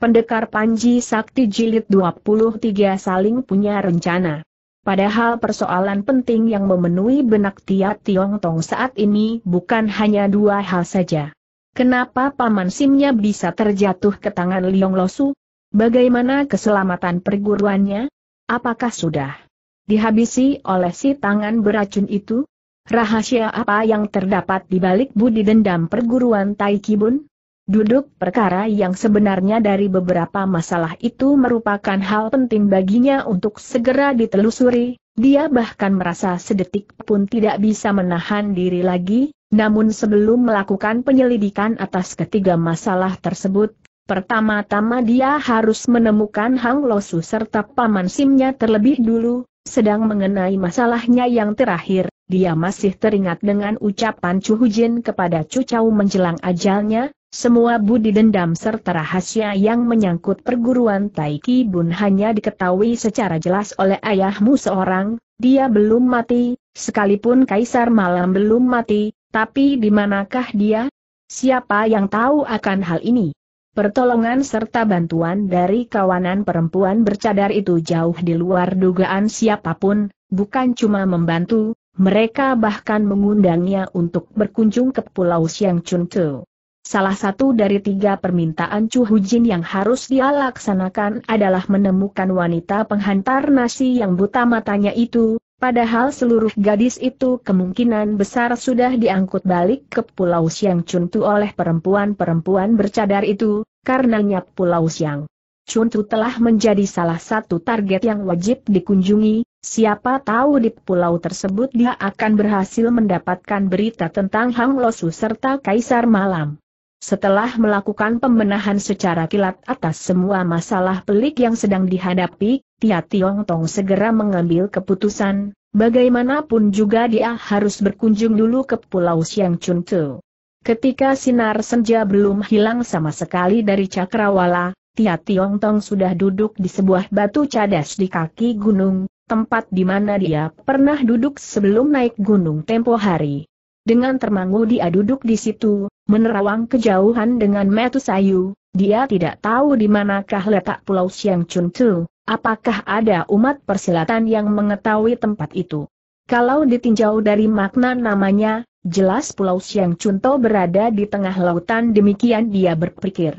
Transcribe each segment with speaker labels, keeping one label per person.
Speaker 1: Pendekar Panji Sakti Jilid 23 saling punya rencana. Padahal persoalan penting yang memenuhi benak Tia Tiong Tong saat ini bukan hanya dua hal saja. Kenapa Paman Simnya bisa terjatuh ke tangan Liong Losu? Bagaimana keselamatan perguruannya? Apakah sudah dihabisi oleh si tangan beracun itu? Rahasia apa yang terdapat di balik budi dendam perguruan Tai Kibun? Duduk perkara yang sebenarnya dari beberapa masalah itu merupakan hal penting baginya untuk segera ditelusuri, dia bahkan merasa sedetik pun tidak bisa menahan diri lagi, namun sebelum melakukan penyelidikan atas ketiga masalah tersebut, pertama-tama dia harus menemukan Hang Losu serta Paman Simnya terlebih dulu, sedang mengenai masalahnya yang terakhir, dia masih teringat dengan ucapan Chu Hujin kepada Chu Chau menjelang ajalnya, semua budi dendam serta rahasia yang menyangkut perguruan Taiki Bun hanya diketahui secara jelas oleh ayahmu seorang, dia belum mati, sekalipun Kaisar Malam belum mati, tapi di manakah dia? Siapa yang tahu akan hal ini? Pertolongan serta bantuan dari kawanan perempuan bercadar itu jauh di luar dugaan siapapun, bukan cuma membantu, mereka bahkan mengundangnya untuk berkunjung ke Pulau Siang Tuh. Salah satu dari tiga permintaan Chu Hujin yang harus dia laksanakan adalah menemukan wanita penghantar nasi yang buta matanya itu, padahal seluruh gadis itu kemungkinan besar sudah diangkut balik ke Pulau Siang Chuntu oleh perempuan-perempuan bercadar itu, karenanya Pulau Siang Chuntu telah menjadi salah satu target yang wajib dikunjungi, siapa tahu di pulau tersebut dia akan berhasil mendapatkan berita tentang Hang Losu serta Kaisar Malam. Setelah melakukan pembenahan secara kilat atas semua masalah pelik yang sedang dihadapi, Tia Tiong Tong segera mengambil keputusan, bagaimanapun juga dia harus berkunjung dulu ke Pulau Siang Chun Tu. Ketika sinar senja belum hilang sama sekali dari cakrawala, Tia Tiong Tong sudah duduk di sebuah batu cadas di kaki gunung, tempat di mana dia pernah duduk sebelum naik gunung tempo hari. Dengan termangu dia duduk di situ, menerawang kejauhan dengan metu sayu, dia tidak tahu di manakah letak pulau Siang Chun Tu, apakah ada umat persilatan yang mengetahui tempat itu. Kalau ditinjau dari makna namanya, jelas pulau Siang Chunto berada di tengah lautan demikian dia berpikir.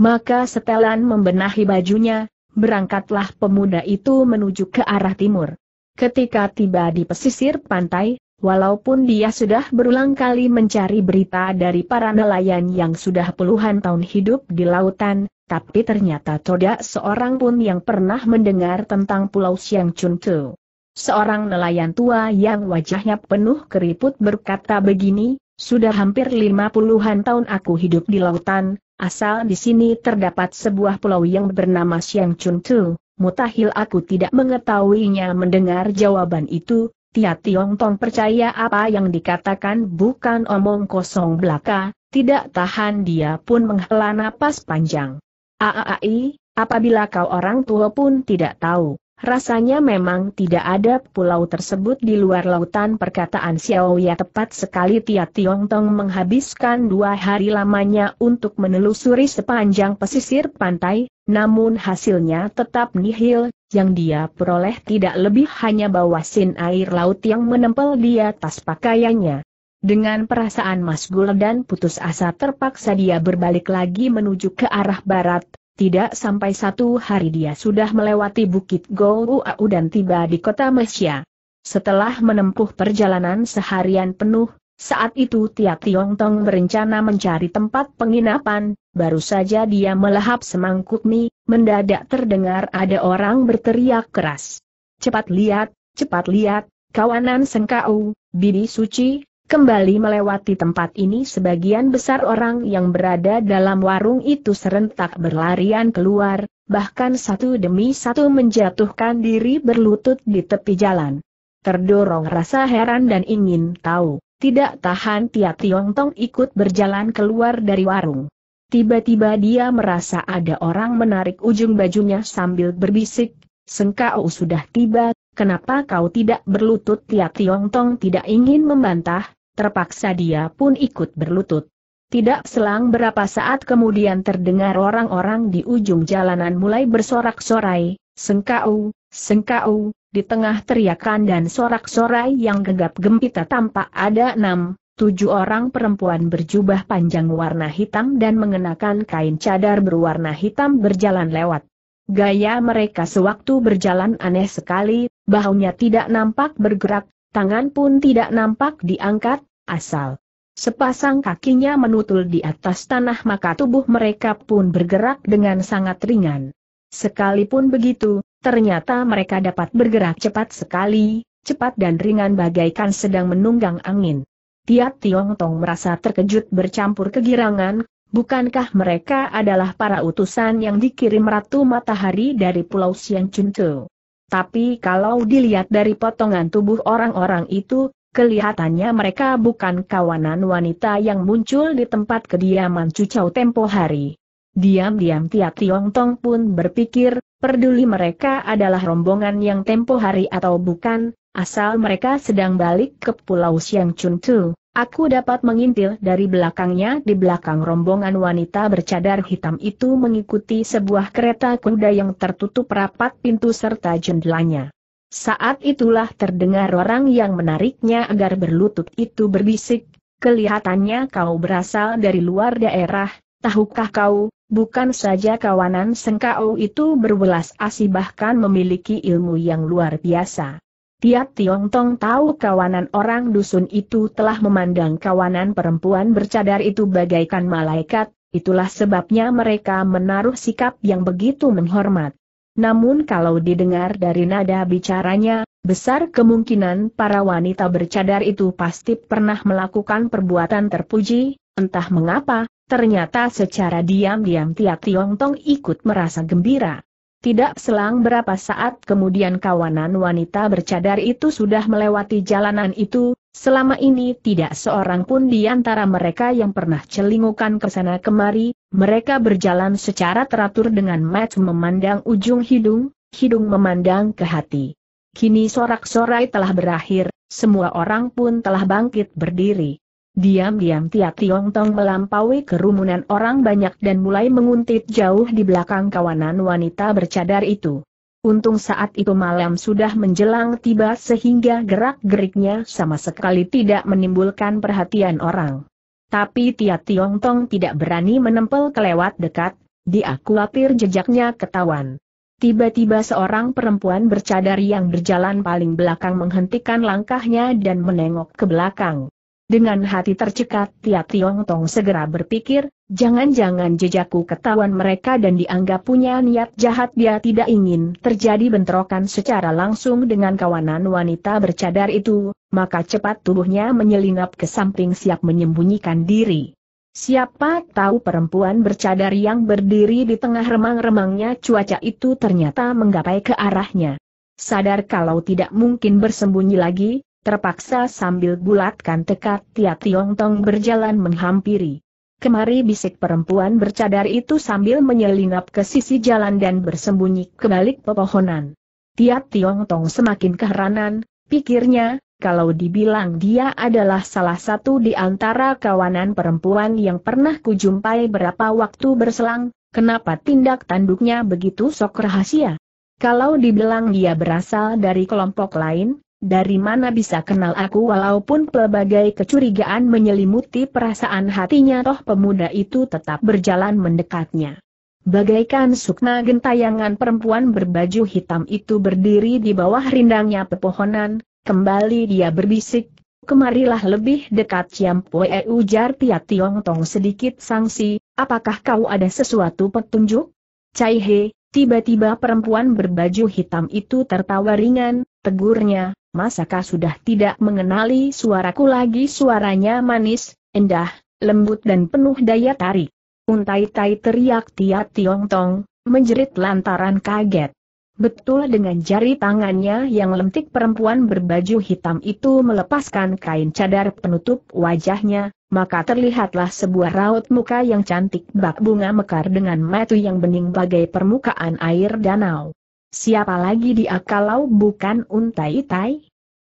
Speaker 1: Maka setelan membenahi bajunya, berangkatlah pemuda itu menuju ke arah timur. Ketika tiba di pesisir pantai, Walaupun dia sudah berulang kali mencari berita dari para nelayan yang sudah puluhan tahun hidup di lautan, tapi ternyata tidak seorang pun yang pernah mendengar tentang Pulau Siang Chuntu. Seorang nelayan tua yang wajahnya penuh keriput berkata begini, sudah hampir lima puluhan tahun aku hidup di lautan, asal di sini terdapat sebuah pulau yang bernama Siang Chuntu, mutahil aku tidak mengetahuinya mendengar jawaban itu, Tia Tiong Tong percaya apa yang dikatakan bukan omong kosong belaka, tidak tahan dia pun menghela napas panjang. Aaai, apabila kau orang tua pun tidak tahu, rasanya memang tidak ada pulau tersebut di luar lautan perkataan Xiao Ya tepat sekali Tia Tiong Tong menghabiskan dua hari lamanya untuk menelusuri sepanjang pesisir pantai, namun hasilnya tetap nihil, yang dia peroleh tidak lebih hanya bawasin air laut yang menempel di atas pakaiannya. Dengan perasaan masgul dan putus asa terpaksa dia berbalik lagi menuju ke arah barat, tidak sampai satu hari dia sudah melewati Bukit Gouau dan tiba di kota Mesia. Setelah menempuh perjalanan seharian penuh, saat itu Tia Tiong Tong berencana mencari tempat penginapan, baru saja dia melahap semangkuk mie, mendadak terdengar ada orang berteriak keras. Cepat lihat, cepat lihat, kawanan sengkau, bibi suci, kembali melewati tempat ini sebagian besar orang yang berada dalam warung itu serentak berlarian keluar, bahkan satu demi satu menjatuhkan diri berlutut di tepi jalan. Terdorong rasa heran dan ingin tahu tidak tahan Tia Tiong Tong ikut berjalan keluar dari warung. Tiba-tiba dia merasa ada orang menarik ujung bajunya sambil berbisik, Sengkau sudah tiba, kenapa kau tidak berlutut Tia Tiong Tong tidak ingin membantah, terpaksa dia pun ikut berlutut. Tidak selang berapa saat kemudian terdengar orang-orang di ujung jalanan mulai bersorak-sorai, Sengkau, Sengkau, di tengah teriakan dan sorak-sorai yang gegap gempita tampak ada enam, tujuh orang perempuan berjubah panjang warna hitam dan mengenakan kain cadar berwarna hitam berjalan lewat. Gaya mereka sewaktu berjalan aneh sekali, bahunya tidak nampak bergerak, tangan pun tidak nampak diangkat, asal sepasang kakinya menutul di atas tanah maka tubuh mereka pun bergerak dengan sangat ringan. Sekalipun begitu, Ternyata mereka dapat bergerak cepat sekali, cepat dan ringan bagaikan sedang menunggang angin. Tiat Tiong Tong merasa terkejut bercampur kegirangan, bukankah mereka adalah para utusan yang dikirim Ratu Matahari dari Pulau Siang Tu? Tapi kalau dilihat dari potongan tubuh orang-orang itu, kelihatannya mereka bukan kawanan wanita yang muncul di tempat kediaman Cucau tempo hari. Diam-diam Tiat Tiong Tong pun berpikir, Peduli mereka adalah rombongan yang tempo hari atau bukan, asal mereka sedang balik ke Pulau Siang Chun Tu. Aku dapat mengintil dari belakangnya di belakang rombongan wanita bercadar hitam itu mengikuti sebuah kereta kuda yang tertutup rapat pintu serta jendelanya. Saat itulah terdengar orang yang menariknya agar berlutut itu berbisik, Kelihatannya kau berasal dari luar daerah, Tahukah kau, bukan saja kawanan Sengkau itu berbelas asih bahkan memiliki ilmu yang luar biasa. Tiap Tiong Tong tahu kawanan orang dusun itu telah memandang kawanan perempuan bercadar itu bagaikan malaikat, itulah sebabnya mereka menaruh sikap yang begitu menghormat. Namun kalau didengar dari nada bicaranya, besar kemungkinan para wanita bercadar itu pasti pernah melakukan perbuatan terpuji, entah mengapa, Ternyata secara diam-diam Tia Tiong Tong ikut merasa gembira. Tidak selang berapa saat kemudian kawanan wanita bercadar itu sudah melewati jalanan itu, selama ini tidak seorang pun di antara mereka yang pernah celingukan ke sana kemari, mereka berjalan secara teratur dengan match memandang ujung hidung, hidung memandang ke hati. Kini sorak-sorai telah berakhir, semua orang pun telah bangkit berdiri. Diam-diam Tia Tiong Tong melampaui kerumunan orang banyak dan mulai menguntit jauh di belakang kawanan wanita bercadar itu. Untung saat itu malam sudah menjelang tiba sehingga gerak-geriknya sama sekali tidak menimbulkan perhatian orang. Tapi Tia Tiong Tong tidak berani menempel kelewat dekat, dia khawatir jejaknya ketahuan. Tiba-tiba seorang perempuan bercadar yang berjalan paling belakang menghentikan langkahnya dan menengok ke belakang. Dengan hati tercekat, Tia Tiong Tong segera berpikir, jangan-jangan jejakku ketahuan mereka dan dianggap punya niat jahat dia tidak ingin terjadi bentrokan secara langsung dengan kawanan wanita bercadar itu, maka cepat tubuhnya menyelinap ke samping siap menyembunyikan diri. Siapa tahu perempuan bercadar yang berdiri di tengah remang-remangnya cuaca itu ternyata menggapai ke arahnya. Sadar kalau tidak mungkin bersembunyi lagi, terpaksa sambil bulatkan tekad Tia Tiong Tong berjalan menghampiri. Kemari bisik perempuan bercadar itu sambil menyelinap ke sisi jalan dan bersembunyi ke balik pepohonan. Tia Tiong Tong semakin keheranan, pikirnya, kalau dibilang dia adalah salah satu di antara kawanan perempuan yang pernah kujumpai berapa waktu berselang, kenapa tindak tanduknya begitu sok rahasia? Kalau dibilang dia berasal dari kelompok lain, dari mana bisa kenal aku walaupun pelbagai kecurigaan menyelimuti perasaan hatinya toh pemuda itu tetap berjalan mendekatnya. Bagaikan sukma gentayangan perempuan berbaju hitam itu berdiri di bawah rindangnya pepohonan, kembali dia berbisik, kemarilah lebih dekat Ciam Poe ujar Tia Tiong Tong sedikit sangsi, apakah kau ada sesuatu petunjuk? Cai He, tiba-tiba perempuan berbaju hitam itu tertawa ringan, tegurnya, masakah sudah tidak mengenali suaraku lagi suaranya manis, endah, lembut dan penuh daya tarik. Untai-tai teriak Tia Tiong Tong, menjerit lantaran kaget. Betul dengan jari tangannya yang lentik perempuan berbaju hitam itu melepaskan kain cadar penutup wajahnya, maka terlihatlah sebuah raut muka yang cantik bak bunga mekar dengan mata yang bening bagai permukaan air danau. Siapa lagi dia kalau bukan Untai Tai?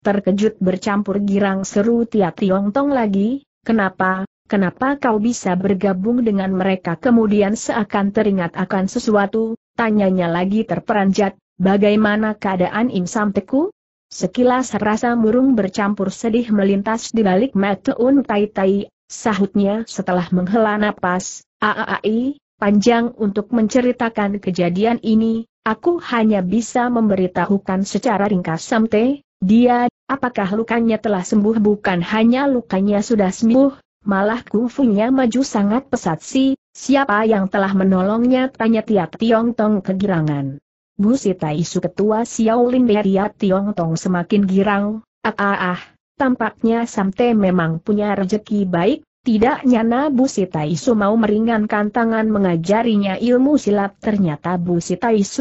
Speaker 1: Terkejut bercampur girang seru Tia Tong lagi, kenapa, kenapa kau bisa bergabung dengan mereka kemudian seakan teringat akan sesuatu, tanyanya lagi terperanjat, bagaimana keadaan Im Sam Teku? Sekilas rasa murung bercampur sedih melintas di balik mata Untai Tai, sahutnya setelah menghela napas, aaai, panjang untuk menceritakan kejadian ini, Aku hanya bisa memberitahukan secara ringkas Samte, dia, apakah lukanya telah sembuh bukan hanya lukanya sudah sembuh, malah kungfunya maju sangat pesat sih, siapa yang telah menolongnya tanya tiap Tiong Tong kegirangan. Bu Sita Isu Ketua Xiaolin Beria Tiong Tong semakin girang, ah ah ah, tampaknya Samte memang punya rezeki baik, tidak nyana Bu Sitaisu mau meringankan tangan mengajarinya ilmu silat ternyata Bu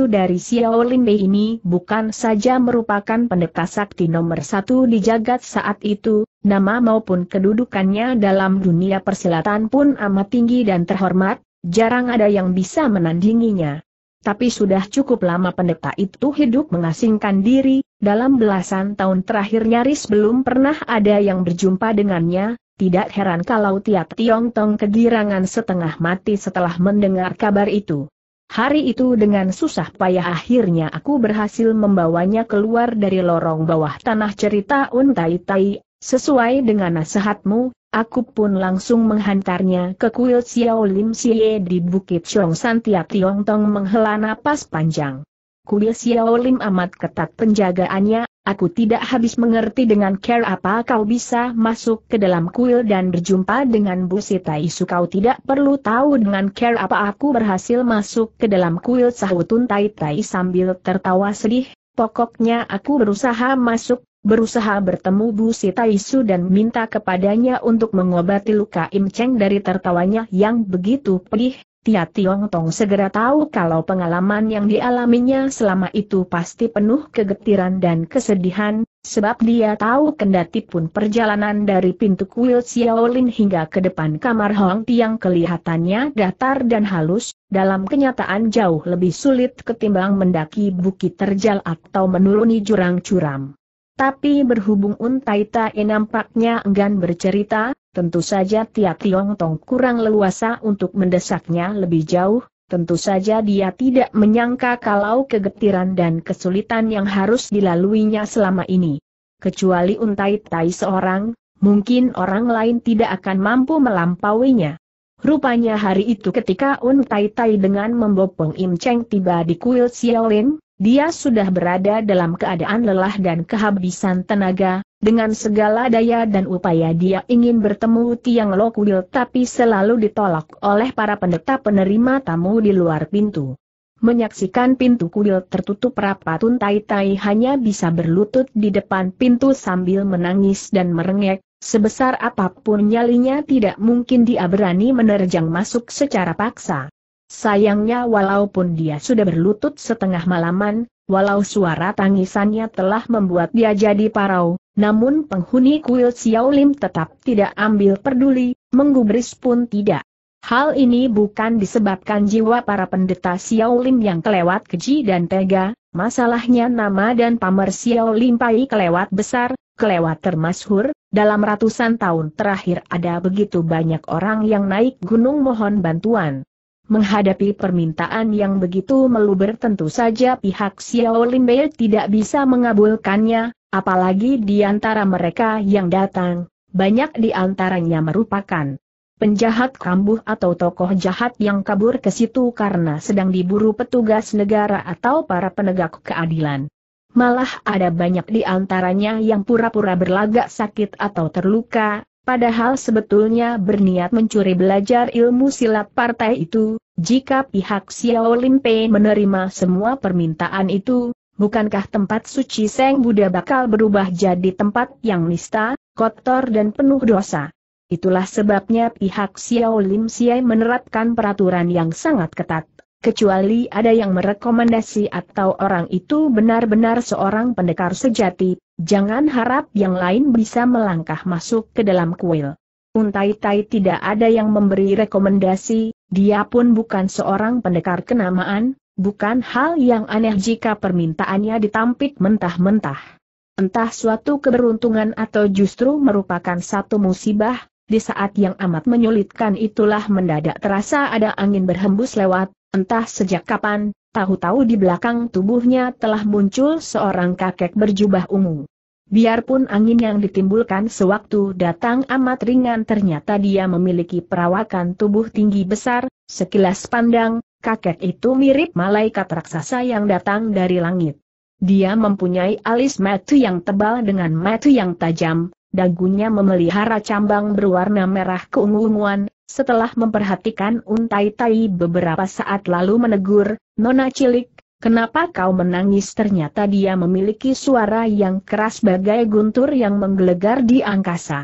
Speaker 1: dari Xiaolin Bei ini bukan saja merupakan pendeta sakti nomor satu di jagat saat itu, nama maupun kedudukannya dalam dunia persilatan pun amat tinggi dan terhormat, jarang ada yang bisa menandinginya. Tapi sudah cukup lama pendeta itu hidup mengasingkan diri, dalam belasan tahun terakhir nyaris belum pernah ada yang berjumpa dengannya, tidak heran kalau Tiat Tiong Tong kegirangan setengah mati setelah mendengar kabar itu. Hari itu dengan susah payah akhirnya aku berhasil membawanya keluar dari lorong bawah tanah cerita Untai Tai, sesuai dengan nasihatmu, Aku pun langsung menghantarnya ke kuil Xiao Lim Xie di Bukit Chong San. Tiap Tiong Tong menghela napas panjang. Kuil Xiao Lim amat ketat penjagaannya, Aku tidak habis mengerti dengan care apa kau bisa masuk ke dalam kuil dan berjumpa dengan Bu Sita Isu kau tidak perlu tahu dengan care apa aku berhasil masuk ke dalam kuil sahutun Tai Tai sambil tertawa sedih, pokoknya aku berusaha masuk, berusaha bertemu Bu Sita Isu dan minta kepadanya untuk mengobati luka Im Cheng dari tertawanya yang begitu pedih, Tia Tiong Tong segera tahu kalau pengalaman yang dialaminya selama itu pasti penuh kegetiran dan kesedihan, sebab dia tahu kendati pun perjalanan dari pintu kuil Xiaolin hingga ke depan kamar Hong Tiang kelihatannya datar dan halus, dalam kenyataan jauh lebih sulit ketimbang mendaki bukit terjal atau menuruni jurang curam. Tapi berhubung Untai nampaknya enggan bercerita, Tentu saja Tia Tiong Tong kurang leluasa untuk mendesaknya lebih jauh, tentu saja dia tidak menyangka kalau kegetiran dan kesulitan yang harus dilaluinya selama ini. Kecuali untai tai seorang, mungkin orang lain tidak akan mampu melampauinya. Rupanya hari itu ketika Untai Tai Tai dengan membopong Im Cheng tiba di kuil Xiaolin, dia sudah berada dalam keadaan lelah dan kehabisan tenaga, dengan segala daya dan upaya dia ingin bertemu Tiang Lokwil tapi selalu ditolak oleh para pendeta penerima tamu di luar pintu. Menyaksikan pintu kuil tertutup rapat Untai Tai hanya bisa berlutut di depan pintu sambil menangis dan merengek, sebesar apapun nyalinya tidak mungkin dia berani menerjang masuk secara paksa. Sayangnya walaupun dia sudah berlutut setengah malaman, walau suara tangisannya telah membuat dia jadi parau, namun penghuni kuil Xiaolim tetap tidak ambil peduli, menggubris pun tidak. Hal ini bukan disebabkan jiwa para pendeta Xiaolim yang kelewat keji dan tega, masalahnya nama dan pamer Xiaolim Pai kelewat besar, kelewat termasyhur, dalam ratusan tahun terakhir ada begitu banyak orang yang naik gunung mohon bantuan. Menghadapi permintaan yang begitu meluber tentu saja pihak Xiaolin Bei tidak bisa mengabulkannya, Apalagi di antara mereka yang datang, banyak di antaranya merupakan penjahat kambuh atau tokoh jahat yang kabur ke situ karena sedang diburu petugas negara atau para penegak keadilan. Malah ada banyak di antaranya yang pura-pura berlagak sakit atau terluka, padahal sebetulnya berniat mencuri belajar ilmu silat partai itu, jika pihak Xiao Limpe menerima semua permintaan itu, bukankah tempat suci Seng Buddha bakal berubah jadi tempat yang nista, kotor dan penuh dosa? Itulah sebabnya pihak Xiao Lim Siai menerapkan peraturan yang sangat ketat, kecuali ada yang merekomendasi atau orang itu benar-benar seorang pendekar sejati, jangan harap yang lain bisa melangkah masuk ke dalam kuil. Untai Tai tidak ada yang memberi rekomendasi, dia pun bukan seorang pendekar kenamaan, Bukan hal yang aneh jika permintaannya ditampik mentah-mentah. Entah suatu keberuntungan atau justru merupakan satu musibah, di saat yang amat menyulitkan itulah mendadak terasa ada angin berhembus lewat, entah sejak kapan, tahu-tahu di belakang tubuhnya telah muncul seorang kakek berjubah ungu. Biarpun angin yang ditimbulkan sewaktu datang amat ringan ternyata dia memiliki perawakan tubuh tinggi besar, sekilas pandang, kakek itu mirip malaikat raksasa yang datang dari langit. Dia mempunyai alis metu yang tebal dengan metu yang tajam, dagunya memelihara cambang berwarna merah keunguan. Setelah memperhatikan untai tai beberapa saat lalu menegur, Nona Cilik, kenapa kau menangis ternyata dia memiliki suara yang keras bagai guntur yang menggelegar di angkasa.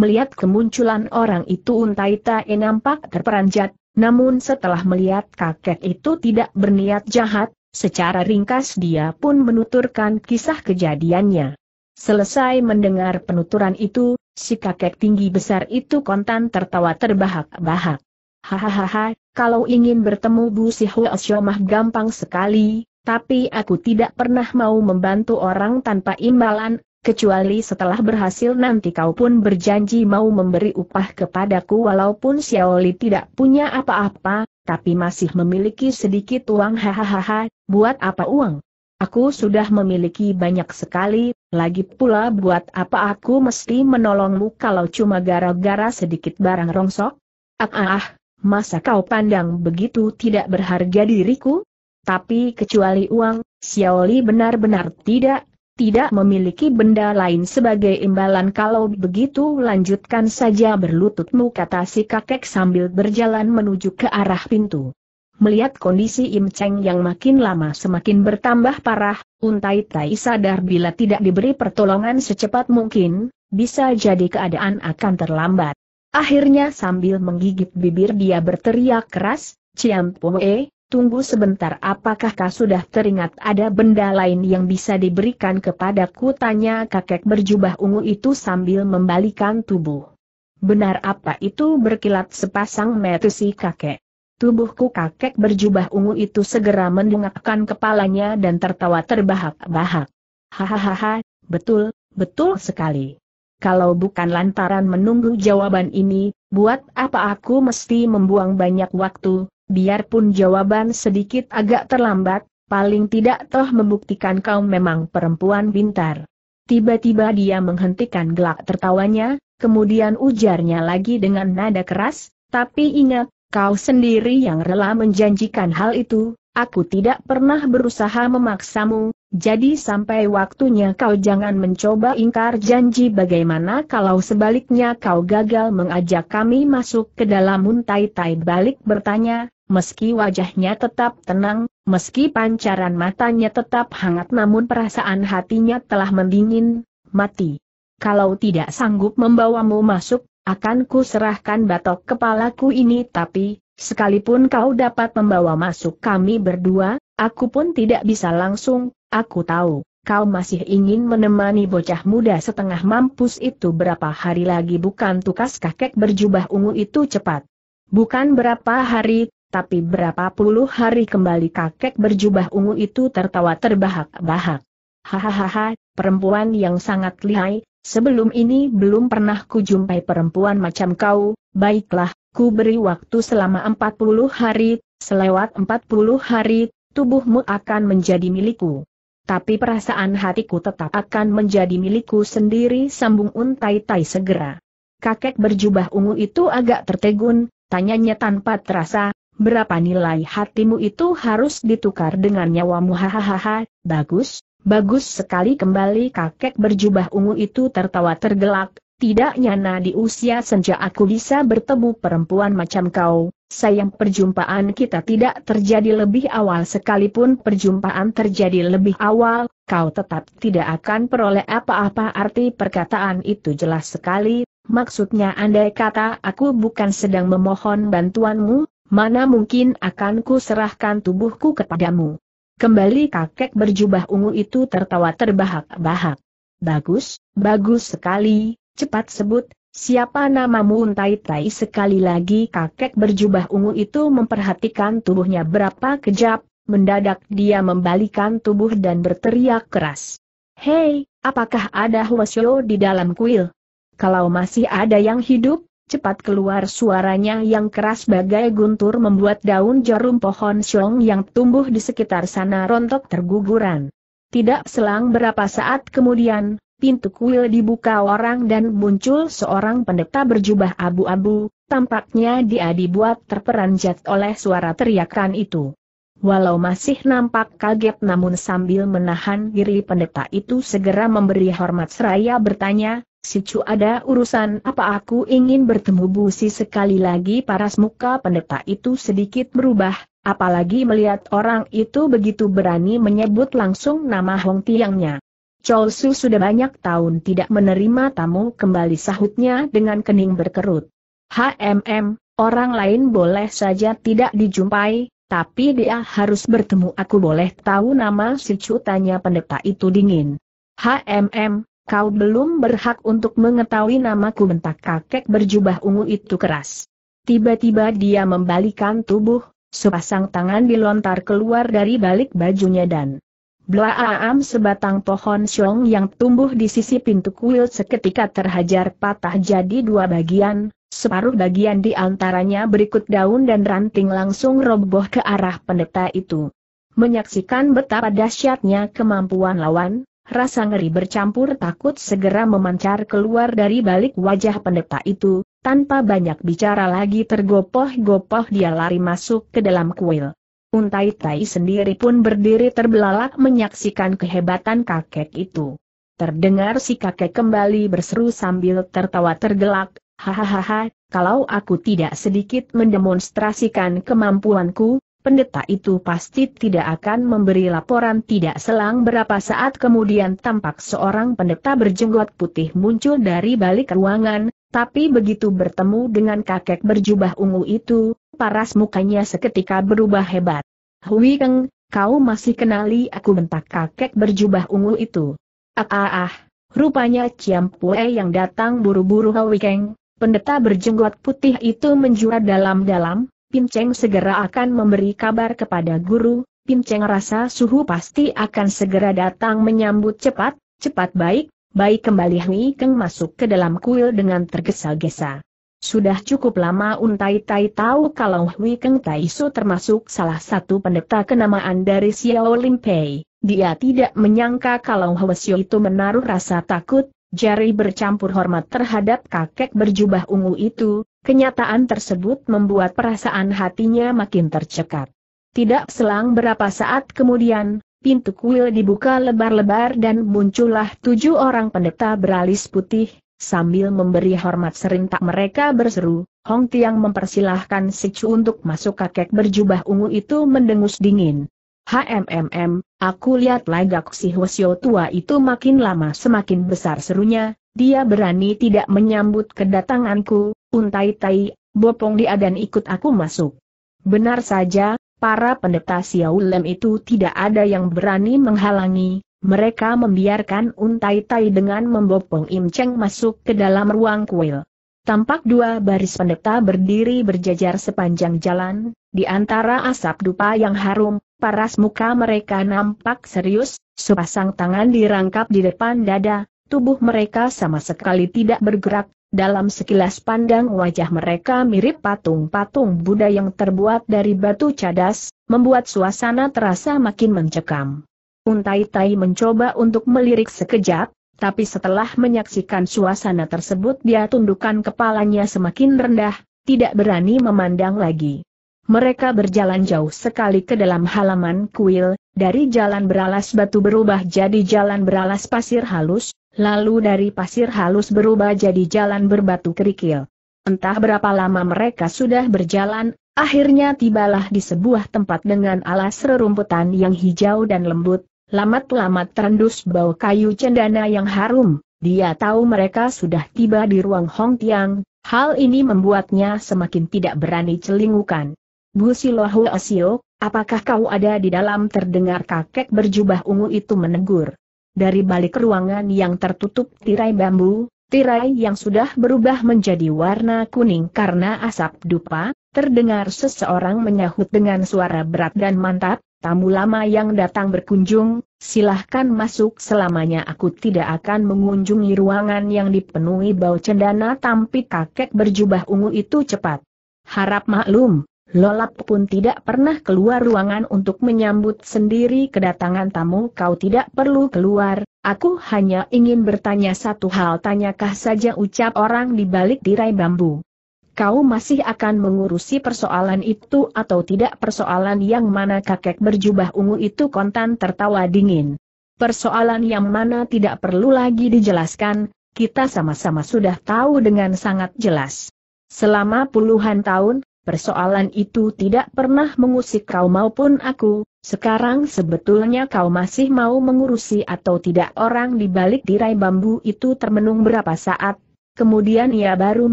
Speaker 1: Melihat kemunculan orang itu Untai Tai nampak terperanjat, namun setelah melihat kakek itu tidak berniat jahat, secara ringkas dia pun menuturkan kisah kejadiannya. Selesai mendengar penuturan itu, si kakek tinggi besar itu kontan tertawa terbahak-bahak. Hahaha, kalau ingin bertemu Bu Sihwa Asyomah gampang sekali, tapi aku tidak pernah mau membantu orang tanpa imbalan, kecuali setelah berhasil nanti kau pun berjanji mau memberi upah kepadaku walaupun Xiaoli tidak punya apa-apa, tapi masih memiliki sedikit uang hahaha, buat apa uang? Aku sudah memiliki banyak sekali, lagi pula buat apa aku mesti menolongmu kalau cuma gara-gara sedikit barang rongsok? Ah ah ah, masa kau pandang begitu tidak berharga diriku? Tapi kecuali uang, Xiaoli benar-benar tidak tidak memiliki benda lain sebagai imbalan kalau begitu lanjutkan saja berlututmu kata si kakek sambil berjalan menuju ke arah pintu. Melihat kondisi Im Cheng yang makin lama semakin bertambah parah, Untai Tai sadar bila tidak diberi pertolongan secepat mungkin, bisa jadi keadaan akan terlambat. Akhirnya sambil menggigit bibir dia berteriak keras, Ciam Poe, Tunggu sebentar apakah kau sudah teringat ada benda lain yang bisa diberikan kepadaku tanya kakek berjubah ungu itu sambil membalikan tubuh. Benar apa itu berkilat sepasang mata si kakek. Tubuhku kakek berjubah ungu itu segera mendongakkan kepalanya dan tertawa terbahak-bahak. Hahaha, betul, betul sekali. Kalau bukan lantaran menunggu jawaban ini, buat apa aku mesti membuang banyak waktu, biarpun jawaban sedikit agak terlambat, paling tidak toh membuktikan kau memang perempuan pintar. Tiba-tiba dia menghentikan gelak tertawanya, kemudian ujarnya lagi dengan nada keras, tapi ingat, kau sendiri yang rela menjanjikan hal itu, aku tidak pernah berusaha memaksamu, jadi sampai waktunya kau jangan mencoba ingkar janji bagaimana kalau sebaliknya kau gagal mengajak kami masuk ke dalam muntai-tai balik bertanya, meski wajahnya tetap tenang, meski pancaran matanya tetap hangat namun perasaan hatinya telah mendingin, mati. Kalau tidak sanggup membawamu masuk, akan ku serahkan batok kepalaku ini tapi, sekalipun kau dapat membawa masuk kami berdua, aku pun tidak bisa langsung, aku tahu. Kau masih ingin menemani bocah muda setengah mampus itu berapa hari lagi bukan tukas kakek berjubah ungu itu cepat. Bukan berapa hari, tapi berapa puluh hari kembali kakek berjubah ungu itu tertawa terbahak-bahak. Hahaha, perempuan yang sangat lihai, sebelum ini belum pernah kujumpai perempuan macam kau, baiklah, ku beri waktu selama empat puluh hari, selewat puluh hari, tubuhmu akan menjadi milikku. Tapi perasaan hatiku tetap akan menjadi milikku sendiri sambung untai tai segera. Kakek berjubah ungu itu agak tertegun, tanyanya tanpa terasa, berapa nilai hatimu itu harus ditukar dengan nyawamu hahaha, bagus, bagus sekali kembali kakek berjubah ungu itu tertawa tergelak, tidak nyana di usia senja aku bisa bertemu perempuan macam kau, sayang perjumpaan kita tidak terjadi lebih awal sekalipun perjumpaan terjadi lebih awal, kau tetap tidak akan peroleh apa-apa arti perkataan itu jelas sekali, maksudnya andai kata aku bukan sedang memohon bantuanmu, mana mungkin akan ku serahkan tubuhku kepadamu. Kembali kakek berjubah ungu itu tertawa terbahak-bahak. Bagus, bagus sekali, cepat sebut, Siapa namamu untai-tai sekali lagi kakek berjubah ungu itu memperhatikan tubuhnya berapa kejap, mendadak dia membalikan tubuh dan berteriak keras. Hei, apakah ada Hwasyo di dalam kuil? Kalau masih ada yang hidup, Cepat keluar suaranya yang keras bagai guntur membuat daun jarum pohon siong yang tumbuh di sekitar sana rontok terguguran. Tidak selang berapa saat kemudian, pintu kuil dibuka orang dan muncul seorang pendeta berjubah abu-abu, tampaknya dia dibuat terperanjat oleh suara teriakan itu. Walau masih nampak kaget namun sambil menahan diri pendeta itu segera memberi hormat seraya bertanya, Si Chu ada urusan apa aku ingin bertemu Bu Si sekali lagi paras muka pendeta itu sedikit berubah, apalagi melihat orang itu begitu berani menyebut langsung nama Hong Tiangnya. Chol Su sudah banyak tahun tidak menerima tamu kembali sahutnya dengan kening berkerut. HMM, orang lain boleh saja tidak dijumpai, tapi dia harus bertemu aku boleh tahu nama si Chu tanya pendeta itu dingin. HMM, Kau belum berhak untuk mengetahui namaku bentak kakek berjubah ungu itu keras. Tiba-tiba dia membalikan tubuh, sepasang tangan dilontar keluar dari balik bajunya dan Blaam sebatang pohon siong yang tumbuh di sisi pintu kuil seketika terhajar patah jadi dua bagian, separuh bagian di antaranya berikut daun dan ranting langsung roboh ke arah pendeta itu. Menyaksikan betapa dahsyatnya kemampuan lawan, rasa ngeri bercampur takut segera memancar keluar dari balik wajah pendeta itu, tanpa banyak bicara lagi tergopoh-gopoh dia lari masuk ke dalam kuil. Untai Tai sendiri pun berdiri terbelalak menyaksikan kehebatan kakek itu. Terdengar si kakek kembali berseru sambil tertawa tergelak, hahaha, kalau aku tidak sedikit mendemonstrasikan kemampuanku, pendeta itu pasti tidak akan memberi laporan tidak selang berapa saat kemudian tampak seorang pendeta berjenggot putih muncul dari balik ruangan, tapi begitu bertemu dengan kakek berjubah ungu itu, paras mukanya seketika berubah hebat. Hui Keng, kau masih kenali aku bentak kakek berjubah ungu itu. Ah ah ah, rupanya Ciam Pue yang datang buru-buru Hui Keng, pendeta berjenggot putih itu menjual dalam-dalam, Pim Cheng segera akan memberi kabar kepada guru, Pim Cheng rasa suhu pasti akan segera datang menyambut cepat, cepat baik, baik kembali Hui Keng masuk ke dalam kuil dengan tergesa-gesa. Sudah cukup lama Untai Tai tahu kalau Hui Keng Taisu termasuk salah satu pendeta kenamaan dari Xiao Lim Pei. Dia tidak menyangka kalau Hwasyo itu menaruh rasa takut, jari bercampur hormat terhadap kakek berjubah ungu itu, Kenyataan tersebut membuat perasaan hatinya makin tercekat. Tidak selang berapa saat kemudian, pintu kuil dibuka lebar-lebar dan muncullah tujuh orang pendeta beralis putih, sambil memberi hormat serentak mereka berseru, Hong Tiang mempersilahkan Si Chu untuk masuk kakek berjubah ungu itu mendengus dingin. HMMM, aku lihat lagak si Hwasyo tua itu makin lama semakin besar serunya, dia berani tidak menyambut kedatanganku, untai-tai, bopong dia dan ikut aku masuk. Benar saja, para pendeta Siaulem itu tidak ada yang berani menghalangi, mereka membiarkan untai-tai dengan membopong Im Cheng masuk ke dalam ruang kuil. Tampak dua baris pendeta berdiri berjajar sepanjang jalan, di antara asap dupa yang harum, paras muka mereka nampak serius, sepasang tangan dirangkap di depan dada, tubuh mereka sama sekali tidak bergerak, dalam sekilas pandang wajah mereka mirip patung-patung Buddha yang terbuat dari batu cadas, membuat suasana terasa makin mencekam. Untai Tai mencoba untuk melirik sekejap, tapi setelah menyaksikan suasana tersebut dia tundukkan kepalanya semakin rendah, tidak berani memandang lagi. Mereka berjalan jauh sekali ke dalam halaman kuil, dari jalan beralas batu berubah jadi jalan beralas pasir halus, lalu dari pasir halus berubah jadi jalan berbatu kerikil. Entah berapa lama mereka sudah berjalan, akhirnya tibalah di sebuah tempat dengan alas rerumputan yang hijau dan lembut, lamat-lamat terendus bau kayu cendana yang harum. Dia tahu mereka sudah tiba di ruang Hong Tiang, hal ini membuatnya semakin tidak berani celingukan. Bu Silohu Asio, Apakah kau ada di dalam terdengar kakek berjubah ungu itu menegur. Dari balik ruangan yang tertutup tirai bambu, tirai yang sudah berubah menjadi warna kuning karena asap dupa, terdengar seseorang menyahut dengan suara berat dan mantap, tamu lama yang datang berkunjung, silahkan masuk selamanya aku tidak akan mengunjungi ruangan yang dipenuhi bau cendana Tampi kakek berjubah ungu itu cepat. Harap maklum, Lolap pun tidak pernah keluar ruangan untuk menyambut sendiri kedatangan tamu kau tidak perlu keluar, aku hanya ingin bertanya satu hal tanyakah saja ucap orang di balik tirai bambu. Kau masih akan mengurusi persoalan itu atau tidak persoalan yang mana kakek berjubah ungu itu kontan tertawa dingin. Persoalan yang mana tidak perlu lagi dijelaskan, kita sama-sama sudah tahu dengan sangat jelas. Selama puluhan tahun, Persoalan itu tidak pernah mengusik kau maupun aku, sekarang sebetulnya kau masih mau mengurusi atau tidak orang di balik tirai bambu itu termenung berapa saat, kemudian ia baru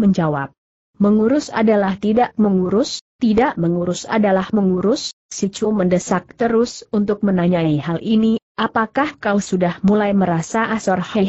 Speaker 1: menjawab. Mengurus adalah tidak mengurus, tidak mengurus adalah mengurus, si Chu mendesak terus untuk menanyai hal ini, apakah kau sudah mulai merasa asor hei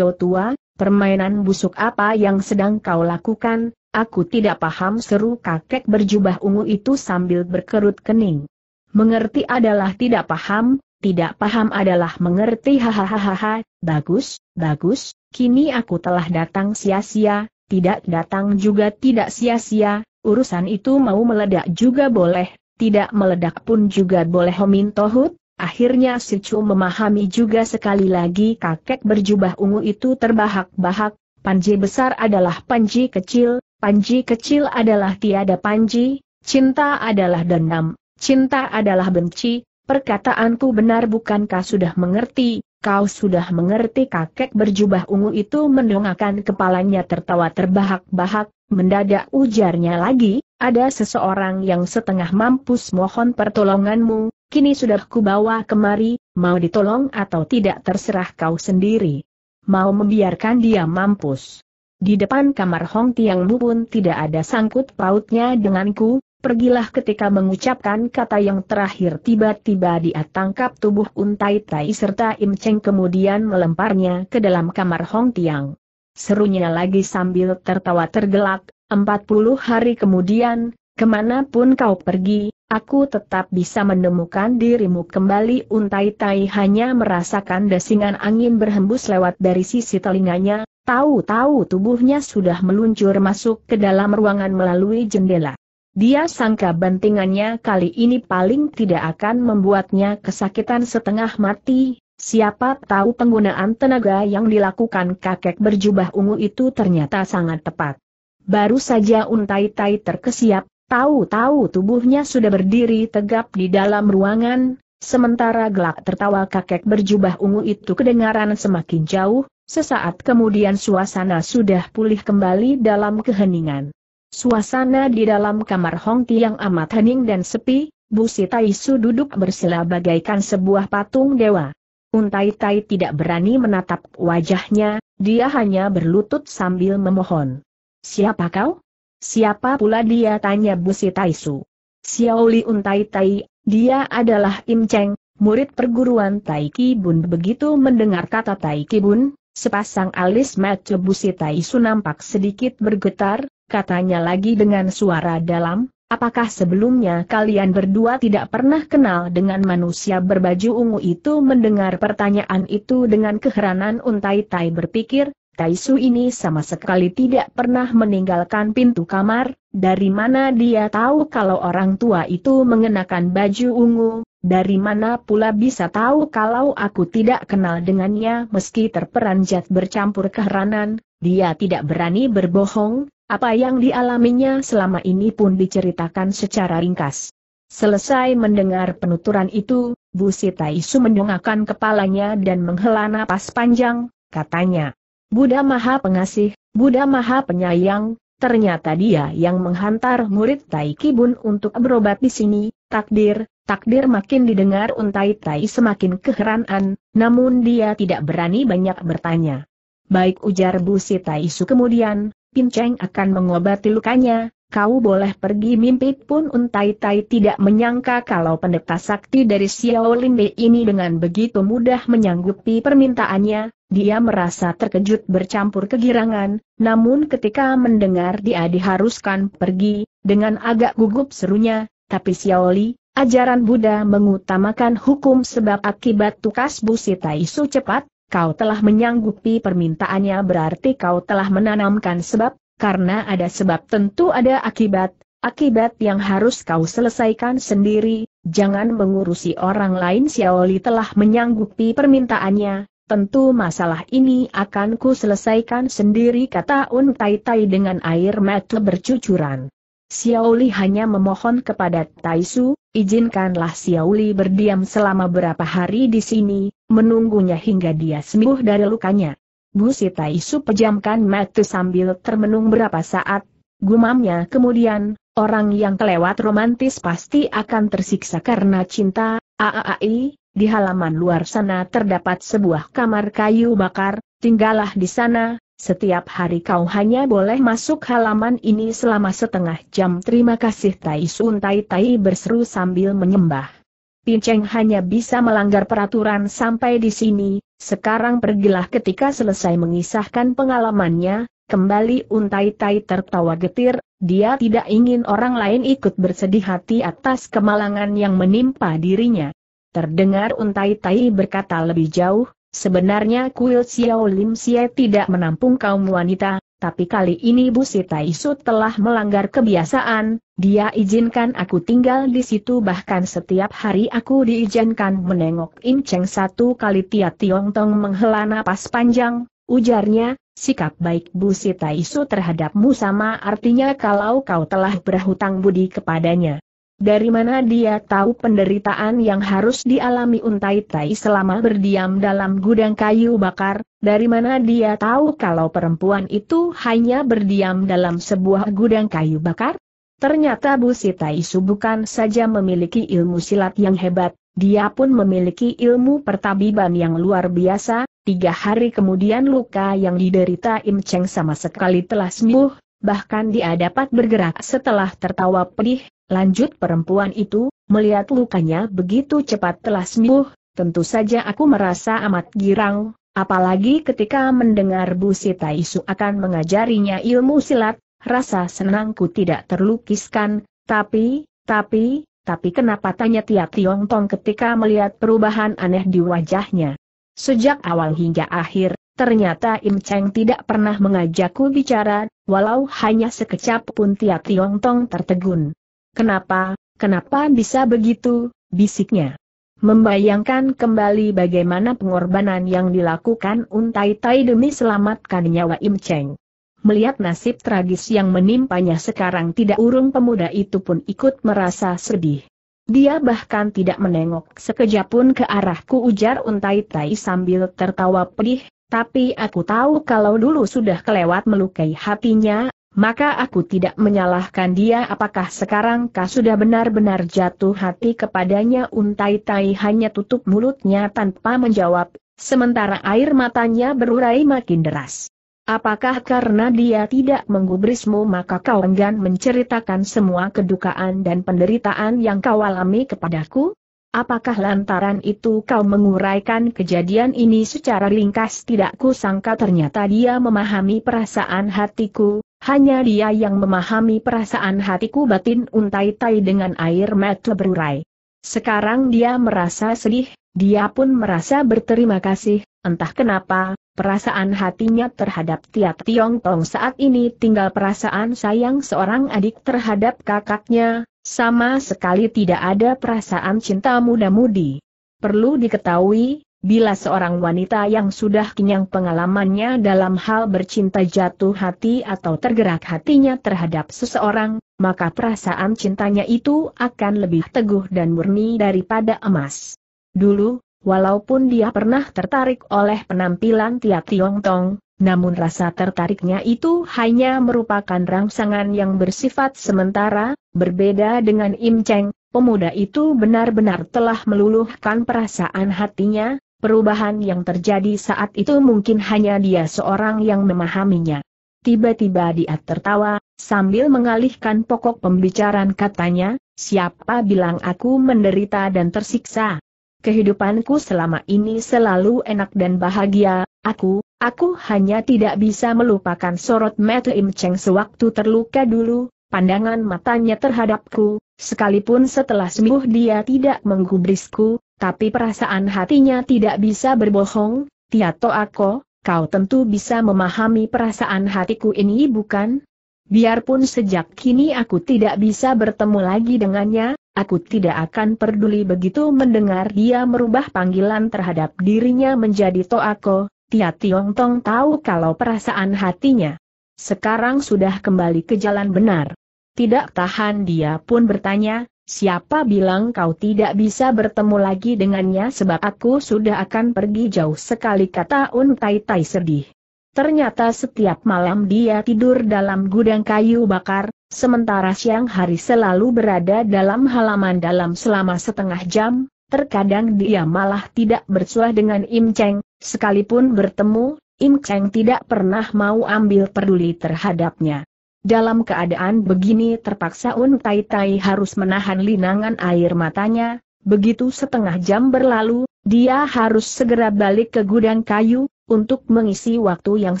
Speaker 1: tua, permainan busuk apa yang sedang kau lakukan, Aku tidak paham seru kakek berjubah ungu itu sambil berkerut kening. Mengerti adalah tidak paham, tidak paham adalah mengerti hahaha, bagus, bagus, kini aku telah datang sia-sia, tidak datang juga tidak sia-sia, urusan itu mau meledak juga boleh, tidak meledak pun juga boleh homin tohut, Akhirnya si Chu memahami juga sekali lagi kakek berjubah ungu itu terbahak-bahak, panji besar adalah panji kecil, Panji kecil adalah tiada panji, cinta adalah dendam, cinta adalah benci, perkataanku benar bukankah sudah mengerti, kau sudah mengerti kakek berjubah ungu itu mendongakkan kepalanya tertawa terbahak-bahak, mendadak ujarnya lagi, ada seseorang yang setengah mampus mohon pertolonganmu, kini sudah kubawa kemari, mau ditolong atau tidak terserah kau sendiri. Mau membiarkan dia mampus. Di depan kamar Hong Tiangmu pun tidak ada sangkut pautnya denganku, pergilah ketika mengucapkan kata yang terakhir tiba-tiba dia tangkap tubuh Untai Tai serta Im Cheng kemudian melemparnya ke dalam kamar Hong Tiang. Serunya lagi sambil tertawa tergelak, Empat puluh hari kemudian, kemanapun kau pergi, aku tetap bisa menemukan dirimu kembali Untai Tai hanya merasakan desingan angin berhembus lewat dari sisi telinganya, Tahu-tahu tubuhnya sudah meluncur masuk ke dalam ruangan melalui jendela. Dia sangka bantingannya kali ini paling tidak akan membuatnya kesakitan setengah mati, siapa tahu penggunaan tenaga yang dilakukan kakek berjubah ungu itu ternyata sangat tepat. Baru saja untai-tai terkesiap, tahu-tahu tubuhnya sudah berdiri tegap di dalam ruangan, sementara gelak tertawa kakek berjubah ungu itu kedengaran semakin jauh, Sesaat kemudian suasana sudah pulih kembali dalam keheningan. Suasana di dalam kamar Hong Ti yang amat hening dan sepi, Bu Sitaisu duduk bersila bagaikan sebuah patung dewa. Untai Tai tidak berani menatap wajahnya, dia hanya berlutut sambil memohon. Siapa kau? Siapa pula dia tanya Bu Sitaisu. Xiaoli Untai Tai, dia adalah Im Cheng, murid perguruan Tai Ki Bun begitu mendengar kata Tai Ki Bun, Sepasang alis mata Tai Su nampak sedikit bergetar, katanya lagi dengan suara dalam, apakah sebelumnya kalian berdua tidak pernah kenal dengan manusia berbaju ungu itu mendengar pertanyaan itu dengan keheranan Untai Tai berpikir, taisu ini sama sekali tidak pernah meninggalkan pintu kamar, dari mana dia tahu kalau orang tua itu mengenakan baju ungu, dari mana pula bisa tahu kalau aku tidak kenal dengannya meski terperanjat bercampur keheranan, dia tidak berani berbohong, apa yang dialaminya selama ini pun diceritakan secara ringkas. Selesai mendengar penuturan itu, Bu Sita Isu menyongakkan kepalanya dan menghela napas panjang, katanya. Buddha Maha Pengasih, Buddha Maha Penyayang, ternyata dia yang menghantar murid Taiki Kibun untuk berobat di sini, takdir, Takdir makin didengar Untai Tai semakin keheranan, namun dia tidak berani banyak bertanya. Baik ujar Bu Isu kemudian, Pinceng akan mengobati lukanya, kau boleh pergi mimpi pun Untai Tai tidak menyangka kalau pendeta sakti dari Xiao Limbe ini dengan begitu mudah menyanggupi permintaannya, dia merasa terkejut bercampur kegirangan, namun ketika mendengar dia diharuskan pergi, dengan agak gugup serunya, tapi Xiao Ajaran Buddha mengutamakan hukum sebab akibat tukas busitai taisu cepat, kau telah menyanggupi permintaannya berarti kau telah menanamkan sebab, karena ada sebab tentu ada akibat, akibat yang harus kau selesaikan sendiri, jangan mengurusi orang lain Xiaoli telah menyanggupi permintaannya, Tentu masalah ini akan ku selesaikan sendiri kata Un Tai Tai dengan air mata bercucuran. Xiaoli hanya memohon kepada Taisu, izinkanlah Xiaoli berdiam selama berapa hari di sini, menunggunya hingga dia sembuh dari lukanya. Busi Taisu pejamkan mata sambil termenung berapa saat, gumamnya kemudian, orang yang kelewat romantis pasti akan tersiksa karena cinta, aaai, di halaman luar sana terdapat sebuah kamar kayu bakar, tinggallah di sana, setiap hari kau hanya boleh masuk halaman ini selama setengah jam. Terima kasih Tai Sun Tai Tai berseru sambil menyembah. Pinceng hanya bisa melanggar peraturan sampai di sini, sekarang pergilah ketika selesai mengisahkan pengalamannya, kembali Untai Tai tertawa getir, dia tidak ingin orang lain ikut bersedih hati atas kemalangan yang menimpa dirinya. Terdengar Untai Tai berkata lebih jauh, Sebenarnya kuil Xiao Lim Xie tidak menampung kaum wanita, tapi kali ini Bu Sita Isu telah melanggar kebiasaan, dia izinkan aku tinggal di situ bahkan setiap hari aku diizinkan menengok inceng Cheng satu kali Tia Tiong Tong menghela napas panjang, ujarnya, Sikap baik Bu Sita Isu terhadapmu sama artinya kalau kau telah berhutang budi kepadanya. Dari mana dia tahu penderitaan yang harus dialami Untai Tai selama berdiam dalam gudang kayu bakar? Dari mana dia tahu kalau perempuan itu hanya berdiam dalam sebuah gudang kayu bakar? Ternyata Bu Isu bukan saja memiliki ilmu silat yang hebat, dia pun memiliki ilmu pertabiban yang luar biasa, tiga hari kemudian luka yang diderita Im Cheng sama sekali telah sembuh, bahkan dia dapat bergerak setelah tertawa pedih, lanjut perempuan itu, melihat lukanya begitu cepat telah sembuh, tentu saja aku merasa amat girang, apalagi ketika mendengar Bu Sita Isu akan mengajarinya ilmu silat, rasa senangku tidak terlukiskan, tapi, tapi, tapi kenapa tanya Tia Tiong Tong ketika melihat perubahan aneh di wajahnya. Sejak awal hingga akhir, ternyata Im Cheng tidak pernah mengajakku bicara, walau hanya sekecap pun Tia Tiong Tong tertegun. Kenapa, kenapa bisa begitu, bisiknya. Membayangkan kembali bagaimana pengorbanan yang dilakukan Untai Tai demi selamatkan nyawa Im Cheng. Melihat nasib tragis yang menimpanya sekarang tidak urung pemuda itu pun ikut merasa sedih. Dia bahkan tidak menengok sekejap pun ke arahku ujar Untai Tai sambil tertawa pedih, tapi aku tahu kalau dulu sudah kelewat melukai hatinya, maka aku tidak menyalahkan dia apakah sekarang kau sudah benar-benar jatuh hati kepadanya untai tai hanya tutup mulutnya tanpa menjawab, sementara air matanya berurai makin deras. Apakah karena dia tidak menggubrismu maka kau enggan menceritakan semua kedukaan dan penderitaan yang kau alami kepadaku? Apakah lantaran itu kau menguraikan kejadian ini secara ringkas tidak ku sangka ternyata dia memahami perasaan hatiku, hanya dia yang memahami perasaan hatiku batin untai tai dengan air mata berurai. Sekarang dia merasa sedih, dia pun merasa berterima kasih, entah kenapa, perasaan hatinya terhadap Tiat Tiong Tong saat ini tinggal perasaan sayang seorang adik terhadap kakaknya, sama sekali tidak ada perasaan cinta muda-mudi. Perlu diketahui, bila seorang wanita yang sudah kenyang pengalamannya dalam hal bercinta jatuh hati atau tergerak hatinya terhadap seseorang, maka perasaan cintanya itu akan lebih teguh dan murni daripada emas. Dulu, walaupun dia pernah tertarik oleh penampilan Tia Tiong Tong, namun rasa tertariknya itu hanya merupakan rangsangan yang bersifat sementara, berbeda dengan Im Cheng, pemuda itu benar-benar telah meluluhkan perasaan hatinya, perubahan yang terjadi saat itu mungkin hanya dia seorang yang memahaminya. Tiba-tiba dia tertawa, sambil mengalihkan pokok pembicaraan katanya, siapa bilang aku menderita dan tersiksa? Kehidupanku selama ini selalu enak dan bahagia, aku, Aku hanya tidak bisa melupakan sorot mata Im Cheng sewaktu terluka dulu, pandangan matanya terhadapku, sekalipun setelah sembuh dia tidak menggubrisku, tapi perasaan hatinya tidak bisa berbohong, Tiato Ako, kau tentu bisa memahami perasaan hatiku ini bukan? Biarpun sejak kini aku tidak bisa bertemu lagi dengannya, aku tidak akan peduli begitu mendengar dia merubah panggilan terhadap dirinya menjadi Toako, Tia Tiong Tong tahu kalau perasaan hatinya. Sekarang sudah kembali ke jalan benar. Tidak tahan dia pun bertanya, siapa bilang kau tidak bisa bertemu lagi dengannya sebab aku sudah akan pergi jauh sekali kata Un Tai Tai sedih. Ternyata setiap malam dia tidur dalam gudang kayu bakar, sementara siang hari selalu berada dalam halaman dalam selama setengah jam, terkadang dia malah tidak bersuah dengan Im Cheng, Sekalipun bertemu, Im Cheng tidak pernah mau ambil peduli terhadapnya. Dalam keadaan begini terpaksa Un Tai Tai harus menahan linangan air matanya, begitu setengah jam berlalu, dia harus segera balik ke gudang kayu, untuk mengisi waktu yang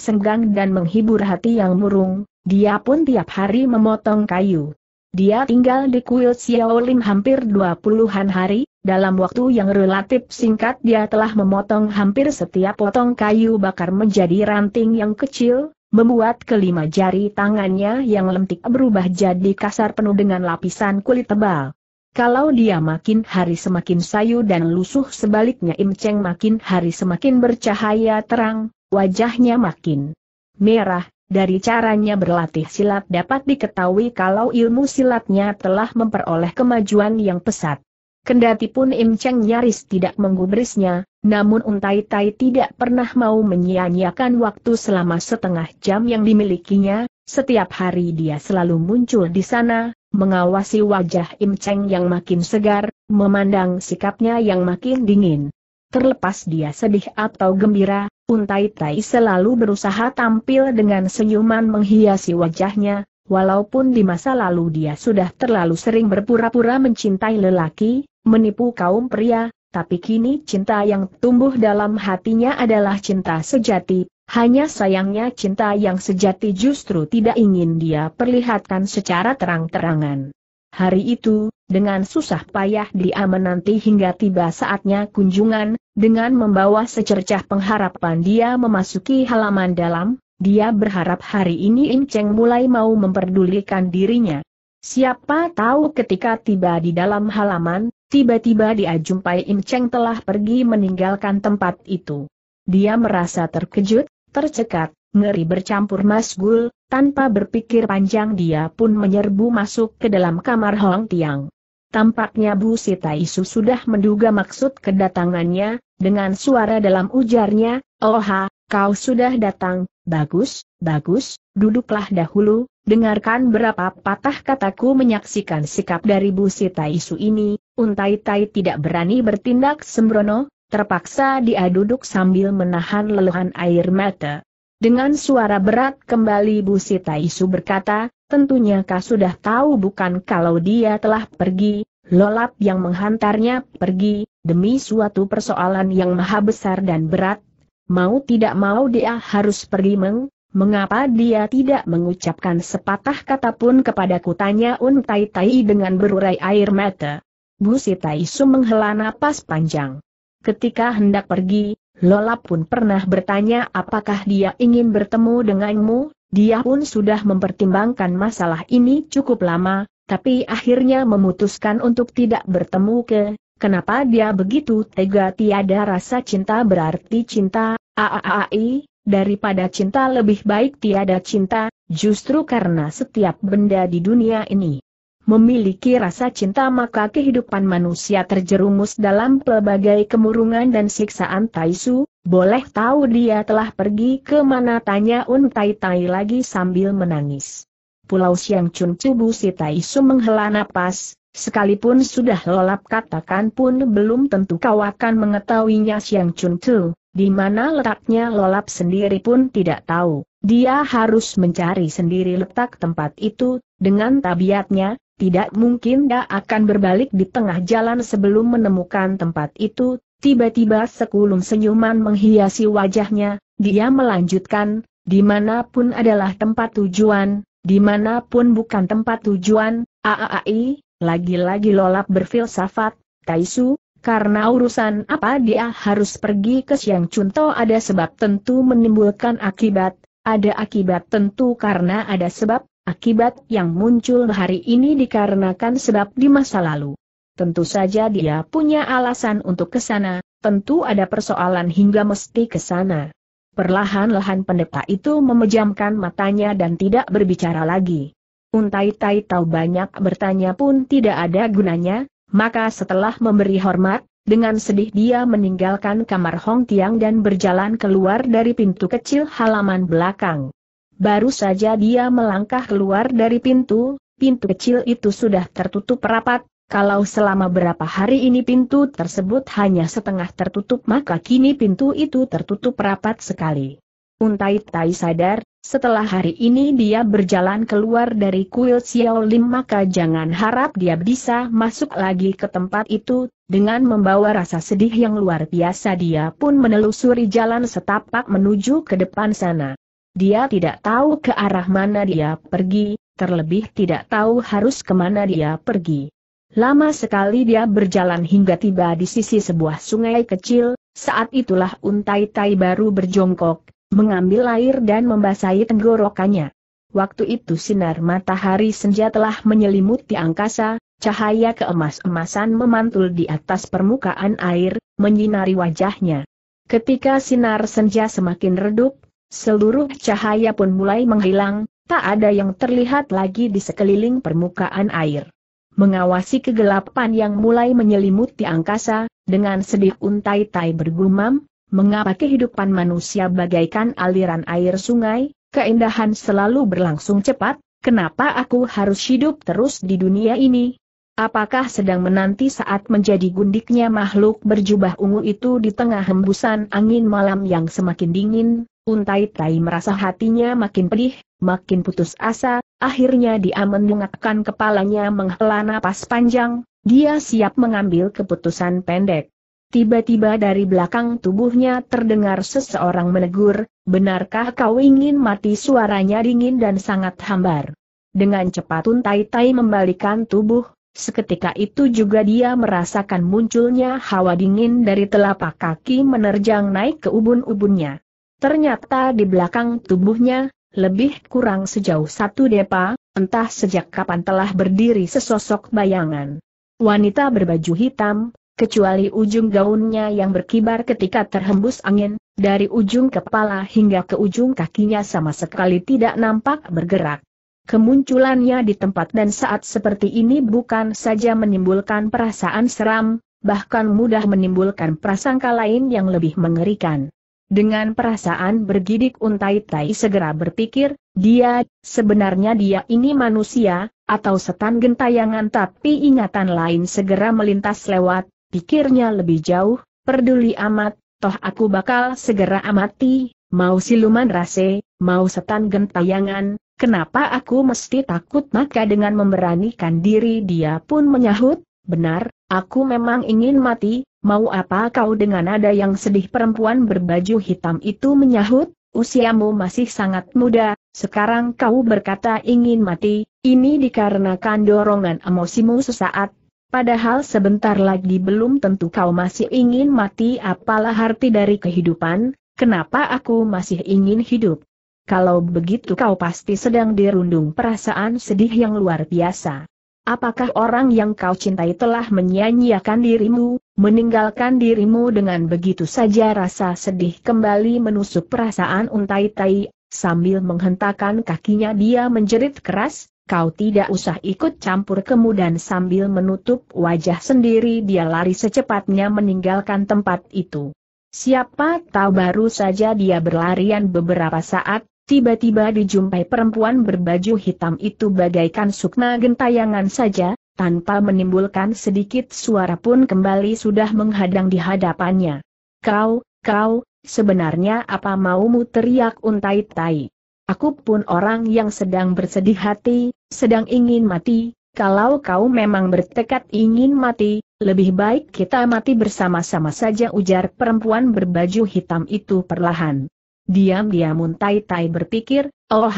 Speaker 1: senggang dan menghibur hati yang murung, dia pun tiap hari memotong kayu. Dia tinggal di kuil Xiaolim hampir dua puluhan hari, dalam waktu yang relatif singkat dia telah memotong hampir setiap potong kayu bakar menjadi ranting yang kecil, membuat kelima jari tangannya yang lentik berubah jadi kasar penuh dengan lapisan kulit tebal. Kalau dia makin hari semakin sayu dan lusuh sebaliknya Im Cheng makin hari semakin bercahaya terang, wajahnya makin merah, dari caranya berlatih silat dapat diketahui kalau ilmu silatnya telah memperoleh kemajuan yang pesat. Kendati pun Im Cheng nyaris tidak menggubrisnya, namun Untai Tai tidak pernah mau menyia-nyiakan waktu selama setengah jam yang dimilikinya, setiap hari dia selalu muncul di sana, mengawasi wajah Im Cheng yang makin segar, memandang sikapnya yang makin dingin. Terlepas dia sedih atau gembira, Untai Tai selalu berusaha tampil dengan senyuman menghiasi wajahnya, walaupun di masa lalu dia sudah terlalu sering berpura-pura mencintai lelaki, menipu kaum pria, tapi kini cinta yang tumbuh dalam hatinya adalah cinta sejati, hanya sayangnya cinta yang sejati justru tidak ingin dia perlihatkan secara terang-terangan. Hari itu, dengan susah payah dia menanti hingga tiba saatnya kunjungan, dengan membawa secercah pengharapan dia memasuki halaman dalam, dia berharap hari ini In Cheng mulai mau memperdulikan dirinya. Siapa tahu ketika tiba di dalam halaman, tiba-tiba dia jumpai In Cheng telah pergi meninggalkan tempat itu. Dia merasa terkejut, tercekat, ngeri bercampur masgul, tanpa berpikir panjang dia pun menyerbu masuk ke dalam kamar Hong Tiang. Tampaknya Bu Sita Isu sudah menduga maksud kedatangannya, dengan suara dalam ujarnya, Oha, oh kau sudah datang, bagus, bagus, duduklah dahulu, dengarkan berapa patah kataku menyaksikan sikap dari Bu Sita Isu ini, Untai Tai tidak berani bertindak sembrono, terpaksa dia duduk sambil menahan leluhan air mata. Dengan suara berat kembali Bu Isu berkata, tentunya kau sudah tahu bukan kalau dia telah pergi, lolap yang menghantarnya pergi, demi suatu persoalan yang maha besar dan berat, mau tidak mau dia harus pergi meng, mengapa dia tidak mengucapkan sepatah kata pun kepada kutanya Un Tai Tai dengan berurai air mata. Bu Isu menghela napas panjang. Ketika hendak pergi, Lola pun pernah bertanya apakah dia ingin bertemu denganmu, dia pun sudah mempertimbangkan masalah ini cukup lama, tapi akhirnya memutuskan untuk tidak bertemu ke, kenapa dia begitu tega tiada rasa cinta berarti cinta, aaai, daripada cinta lebih baik tiada cinta, justru karena setiap benda di dunia ini memiliki rasa cinta maka kehidupan manusia terjerumus dalam pelbagai kemurungan dan siksaan Taisu, boleh tahu dia telah pergi ke mana tanya Un Tai Tai lagi sambil menangis. Pulau Siang Chun Cubu si Taisu menghela napas, sekalipun sudah lolap katakan pun belum tentu kau akan mengetahuinya Siang Chun Tu, di mana letaknya lolap sendiri pun tidak tahu. Dia harus mencari sendiri letak tempat itu, dengan tabiatnya, tidak mungkin dia akan berbalik di tengah jalan sebelum menemukan tempat itu, tiba-tiba sekulum senyuman menghiasi wajahnya, dia melanjutkan, dimanapun adalah tempat tujuan, dimanapun bukan tempat tujuan, aaai, lagi-lagi lolap berfilsafat, Taisu, karena urusan apa dia harus pergi ke Siang Cunto ada sebab tentu menimbulkan akibat, ada akibat tentu karena ada sebab, Akibat yang muncul hari ini dikarenakan sebab di masa lalu. Tentu saja dia punya alasan untuk ke sana, tentu ada persoalan hingga mesti ke sana. Perlahan-lahan pendeta itu memejamkan matanya dan tidak berbicara lagi. Untai Tai tahu banyak bertanya pun tidak ada gunanya, maka setelah memberi hormat, dengan sedih dia meninggalkan kamar Hong Tiang dan berjalan keluar dari pintu kecil halaman belakang. Baru saja dia melangkah keluar dari pintu, pintu kecil itu sudah tertutup rapat, kalau selama berapa hari ini pintu tersebut hanya setengah tertutup maka kini pintu itu tertutup rapat sekali. Untai Tai sadar, setelah hari ini dia berjalan keluar dari kuil Xiao Lim maka jangan harap dia bisa masuk lagi ke tempat itu, dengan membawa rasa sedih yang luar biasa dia pun menelusuri jalan setapak menuju ke depan sana. Dia tidak tahu ke arah mana dia pergi, terlebih tidak tahu harus kemana dia pergi. Lama sekali dia berjalan hingga tiba di sisi sebuah sungai kecil, saat itulah untai tai baru berjongkok, mengambil air dan membasahi tenggorokannya. Waktu itu sinar matahari senja telah menyelimuti angkasa, cahaya keemas-emasan memantul di atas permukaan air, menyinari wajahnya. Ketika sinar senja semakin redup, Seluruh cahaya pun mulai menghilang, tak ada yang terlihat lagi di sekeliling permukaan air. Mengawasi kegelapan yang mulai menyelimuti angkasa, dengan sedih untai-tai bergumam, mengapa kehidupan manusia bagaikan aliran air sungai, keindahan selalu berlangsung cepat, kenapa aku harus hidup terus di dunia ini, Apakah sedang menanti saat menjadi gundiknya makhluk berjubah ungu itu di tengah hembusan angin malam yang semakin dingin? Untai Tai merasa hatinya makin pedih, makin putus asa, akhirnya dia menungakkan kepalanya menghela napas panjang, dia siap mengambil keputusan pendek. Tiba-tiba dari belakang tubuhnya terdengar seseorang menegur, benarkah kau ingin mati suaranya dingin dan sangat hambar. Dengan cepat Untai Tai membalikan tubuh, Seketika itu juga dia merasakan munculnya hawa dingin dari telapak kaki menerjang naik ke ubun-ubunnya. Ternyata di belakang tubuhnya, lebih kurang sejauh satu depa, entah sejak kapan telah berdiri sesosok bayangan. Wanita berbaju hitam, kecuali ujung gaunnya yang berkibar ketika terhembus angin, dari ujung kepala hingga ke ujung kakinya sama sekali tidak nampak bergerak. Kemunculannya di tempat dan saat seperti ini bukan saja menimbulkan perasaan seram, bahkan mudah menimbulkan prasangka lain yang lebih mengerikan. Dengan perasaan bergidik untai tai segera berpikir, dia, sebenarnya dia ini manusia, atau setan gentayangan tapi ingatan lain segera melintas lewat, pikirnya lebih jauh, peduli amat, toh aku bakal segera amati, mau siluman rase, mau setan gentayangan, Kenapa aku mesti takut maka dengan memberanikan diri dia pun menyahut, benar, aku memang ingin mati, mau apa kau dengan ada yang sedih perempuan berbaju hitam itu menyahut, usiamu masih sangat muda, sekarang kau berkata ingin mati, ini dikarenakan dorongan emosimu sesaat, padahal sebentar lagi belum tentu kau masih ingin mati apalah arti dari kehidupan, kenapa aku masih ingin hidup kalau begitu kau pasti sedang dirundung perasaan sedih yang luar biasa. Apakah orang yang kau cintai telah menyanyiakan dirimu, meninggalkan dirimu dengan begitu saja rasa sedih kembali menusuk perasaan untai tai, sambil menghentakkan kakinya dia menjerit keras, kau tidak usah ikut campur kemudian sambil menutup wajah sendiri dia lari secepatnya meninggalkan tempat itu. Siapa tahu baru saja dia berlarian beberapa saat, Tiba-tiba dijumpai perempuan berbaju hitam itu bagaikan sukma gentayangan saja, tanpa menimbulkan sedikit suara pun kembali sudah menghadang di hadapannya. Kau, kau, sebenarnya apa maumu teriak untai tai. Aku pun orang yang sedang bersedih hati, sedang ingin mati, kalau kau memang bertekad ingin mati, lebih baik kita mati bersama-sama saja ujar perempuan berbaju hitam itu perlahan. Diam-diam Muntai-Tai berpikir, oh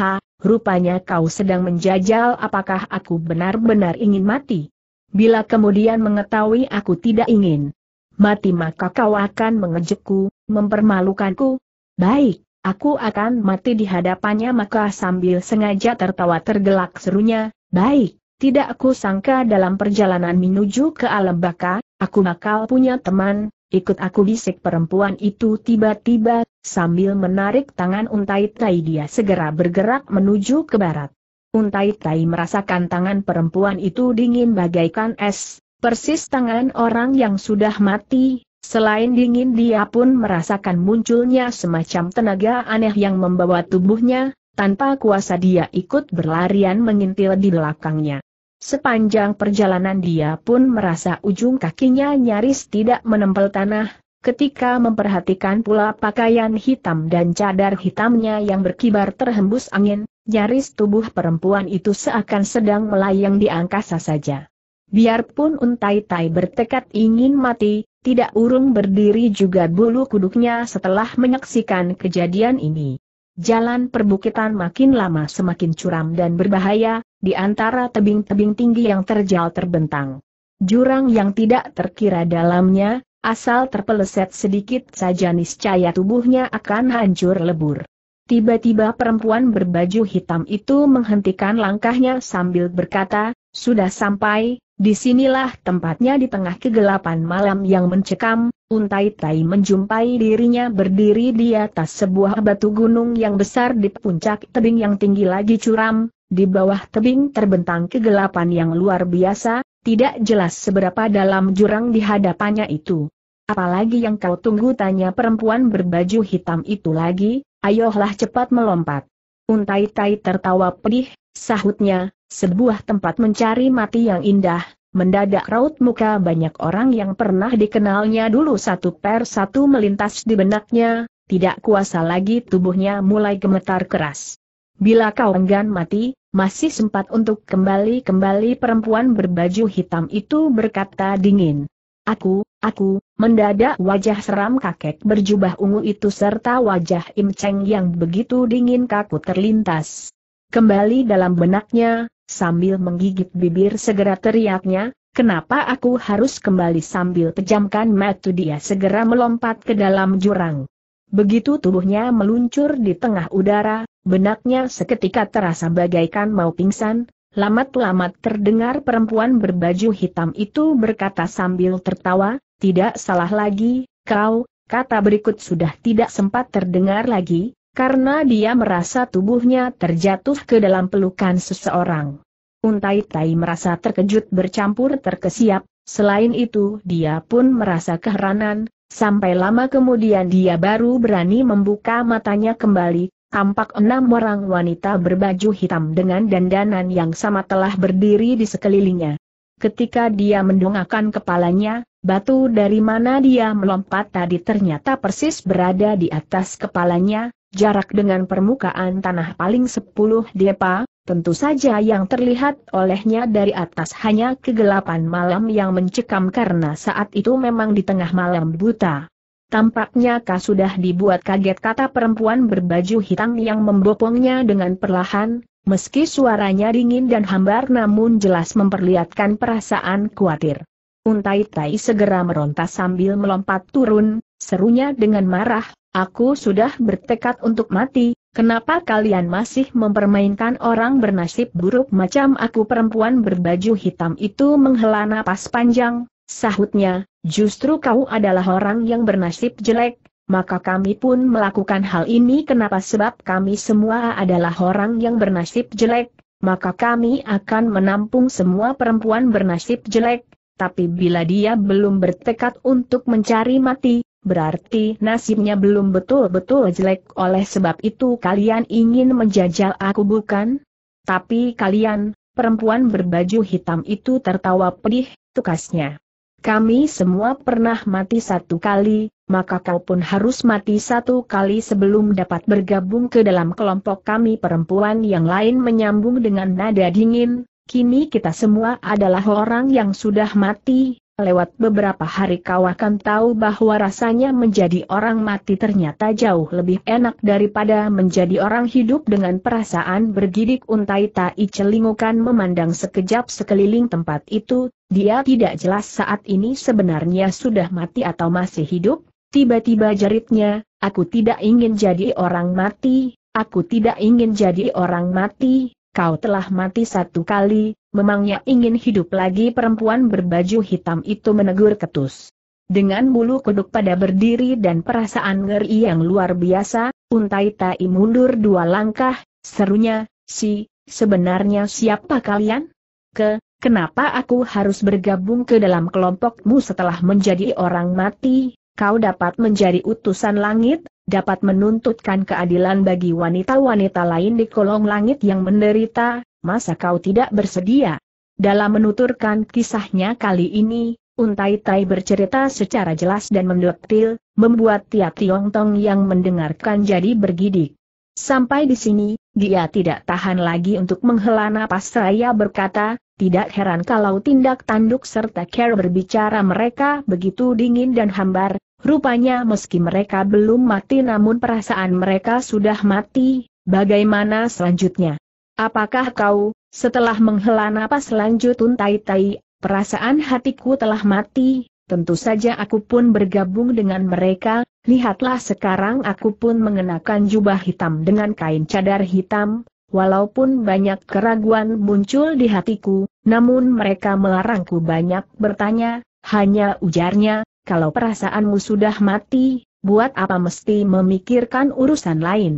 Speaker 1: rupanya kau sedang menjajal apakah aku benar-benar ingin mati. Bila kemudian mengetahui aku tidak ingin mati maka kau akan mengejekku, mempermalukanku. Baik, aku akan mati di hadapannya maka sambil sengaja tertawa tergelak serunya, baik, tidak aku sangka dalam perjalanan menuju ke alam baka, aku bakal punya teman, Ikut aku bisik perempuan itu tiba-tiba, sambil menarik tangan untai tai dia segera bergerak menuju ke barat. Untai tai merasakan tangan perempuan itu dingin bagaikan es, persis tangan orang yang sudah mati, selain dingin dia pun merasakan munculnya semacam tenaga aneh yang membawa tubuhnya, tanpa kuasa dia ikut berlarian mengintil di belakangnya. Sepanjang perjalanan dia pun merasa ujung kakinya nyaris tidak menempel tanah, ketika memperhatikan pula pakaian hitam dan cadar hitamnya yang berkibar terhembus angin, nyaris tubuh perempuan itu seakan sedang melayang di angkasa saja. Biarpun Untai Tai bertekad ingin mati, tidak urung berdiri juga bulu kuduknya setelah menyaksikan kejadian ini. Jalan perbukitan makin lama semakin curam dan berbahaya, di antara tebing-tebing tinggi yang terjal terbentang. Jurang yang tidak terkira dalamnya, asal terpeleset sedikit saja niscaya tubuhnya akan hancur lebur. Tiba-tiba perempuan berbaju hitam itu menghentikan langkahnya sambil berkata, sudah sampai, disinilah tempatnya di tengah kegelapan malam yang mencekam, Untai Tai menjumpai dirinya berdiri di atas sebuah batu gunung yang besar di puncak tebing yang tinggi lagi curam, di bawah tebing terbentang kegelapan yang luar biasa, tidak jelas seberapa dalam jurang di hadapannya itu. Apalagi yang kau tunggu tanya perempuan berbaju hitam itu lagi, ayolah cepat melompat. Untai Tai tertawa pedih, sahutnya, sebuah tempat mencari mati yang indah, Mendadak raut muka banyak orang yang pernah dikenalnya dulu satu per satu melintas di benaknya, tidak kuasa lagi tubuhnya mulai gemetar keras. Bila kau enggan mati, masih sempat untuk kembali-kembali perempuan berbaju hitam itu berkata dingin. Aku, aku, mendadak wajah seram kakek berjubah ungu itu serta wajah Im Cheng yang begitu dingin kaku terlintas. Kembali dalam benaknya, Sambil menggigit bibir segera teriaknya, kenapa aku harus kembali sambil pejamkan mata dia segera melompat ke dalam jurang. Begitu tubuhnya meluncur di tengah udara, benaknya seketika terasa bagaikan mau pingsan, lamat-lamat terdengar perempuan berbaju hitam itu berkata sambil tertawa, tidak salah lagi, kau, kata berikut sudah tidak sempat terdengar lagi, karena dia merasa tubuhnya terjatuh ke dalam pelukan seseorang. Untai Tai merasa terkejut bercampur terkesiap, selain itu dia pun merasa keheranan, sampai lama kemudian dia baru berani membuka matanya kembali, tampak enam orang wanita berbaju hitam dengan dandanan yang sama telah berdiri di sekelilingnya. Ketika dia mendongakkan kepalanya, batu dari mana dia melompat tadi ternyata persis berada di atas kepalanya, jarak dengan permukaan tanah paling 10 depa, tentu saja yang terlihat olehnya dari atas hanya kegelapan malam yang mencekam karena saat itu memang di tengah malam buta. Tampaknya kau sudah dibuat kaget kata perempuan berbaju hitam yang membopongnya dengan perlahan, meski suaranya dingin dan hambar namun jelas memperlihatkan perasaan khawatir. Untai Tai segera meronta sambil melompat turun, serunya dengan marah, Aku sudah bertekad untuk mati, kenapa kalian masih mempermainkan orang bernasib buruk macam aku perempuan berbaju hitam itu menghela napas panjang, sahutnya, justru kau adalah orang yang bernasib jelek, maka kami pun melakukan hal ini kenapa sebab kami semua adalah orang yang bernasib jelek, maka kami akan menampung semua perempuan bernasib jelek, tapi bila dia belum bertekad untuk mencari mati, berarti nasibnya belum betul-betul jelek oleh sebab itu kalian ingin menjajal aku bukan? Tapi kalian, perempuan berbaju hitam itu tertawa pedih, tukasnya. Kami semua pernah mati satu kali, maka kau pun harus mati satu kali sebelum dapat bergabung ke dalam kelompok kami perempuan yang lain menyambung dengan nada dingin, kini kita semua adalah orang yang sudah mati, Lewat beberapa hari kau akan tahu bahwa rasanya menjadi orang mati ternyata jauh lebih enak daripada menjadi orang hidup dengan perasaan bergidik untai tai celingukan memandang sekejap sekeliling tempat itu, dia tidak jelas saat ini sebenarnya sudah mati atau masih hidup, tiba-tiba jeritnya, aku tidak ingin jadi orang mati, aku tidak ingin jadi orang mati, kau telah mati satu kali, memangnya ingin hidup lagi perempuan berbaju hitam itu menegur ketus. Dengan bulu kuduk pada berdiri dan perasaan ngeri yang luar biasa, untai tai mundur dua langkah, serunya, si, sebenarnya siapa kalian? Ke, kenapa aku harus bergabung ke dalam kelompokmu setelah menjadi orang mati, kau dapat menjadi utusan langit, dapat menuntutkan keadilan bagi wanita-wanita lain di kolong langit yang menderita, masa kau tidak bersedia? Dalam menuturkan kisahnya kali ini, Untai Tai bercerita secara jelas dan mendetil, membuat tiap Tiong Tong yang mendengarkan jadi bergidik. Sampai di sini, dia tidak tahan lagi untuk menghela napas seraya berkata, tidak heran kalau tindak tanduk serta care berbicara mereka begitu dingin dan hambar, rupanya meski mereka belum mati namun perasaan mereka sudah mati, bagaimana selanjutnya? Apakah kau, setelah menghela napas lanjut untai-tai, perasaan hatiku telah mati, tentu saja aku pun bergabung dengan mereka, lihatlah sekarang aku pun mengenakan jubah hitam dengan kain cadar hitam, walaupun banyak keraguan muncul di hatiku, namun mereka melarangku banyak bertanya, hanya ujarnya, kalau perasaanmu sudah mati, buat apa mesti memikirkan urusan lain.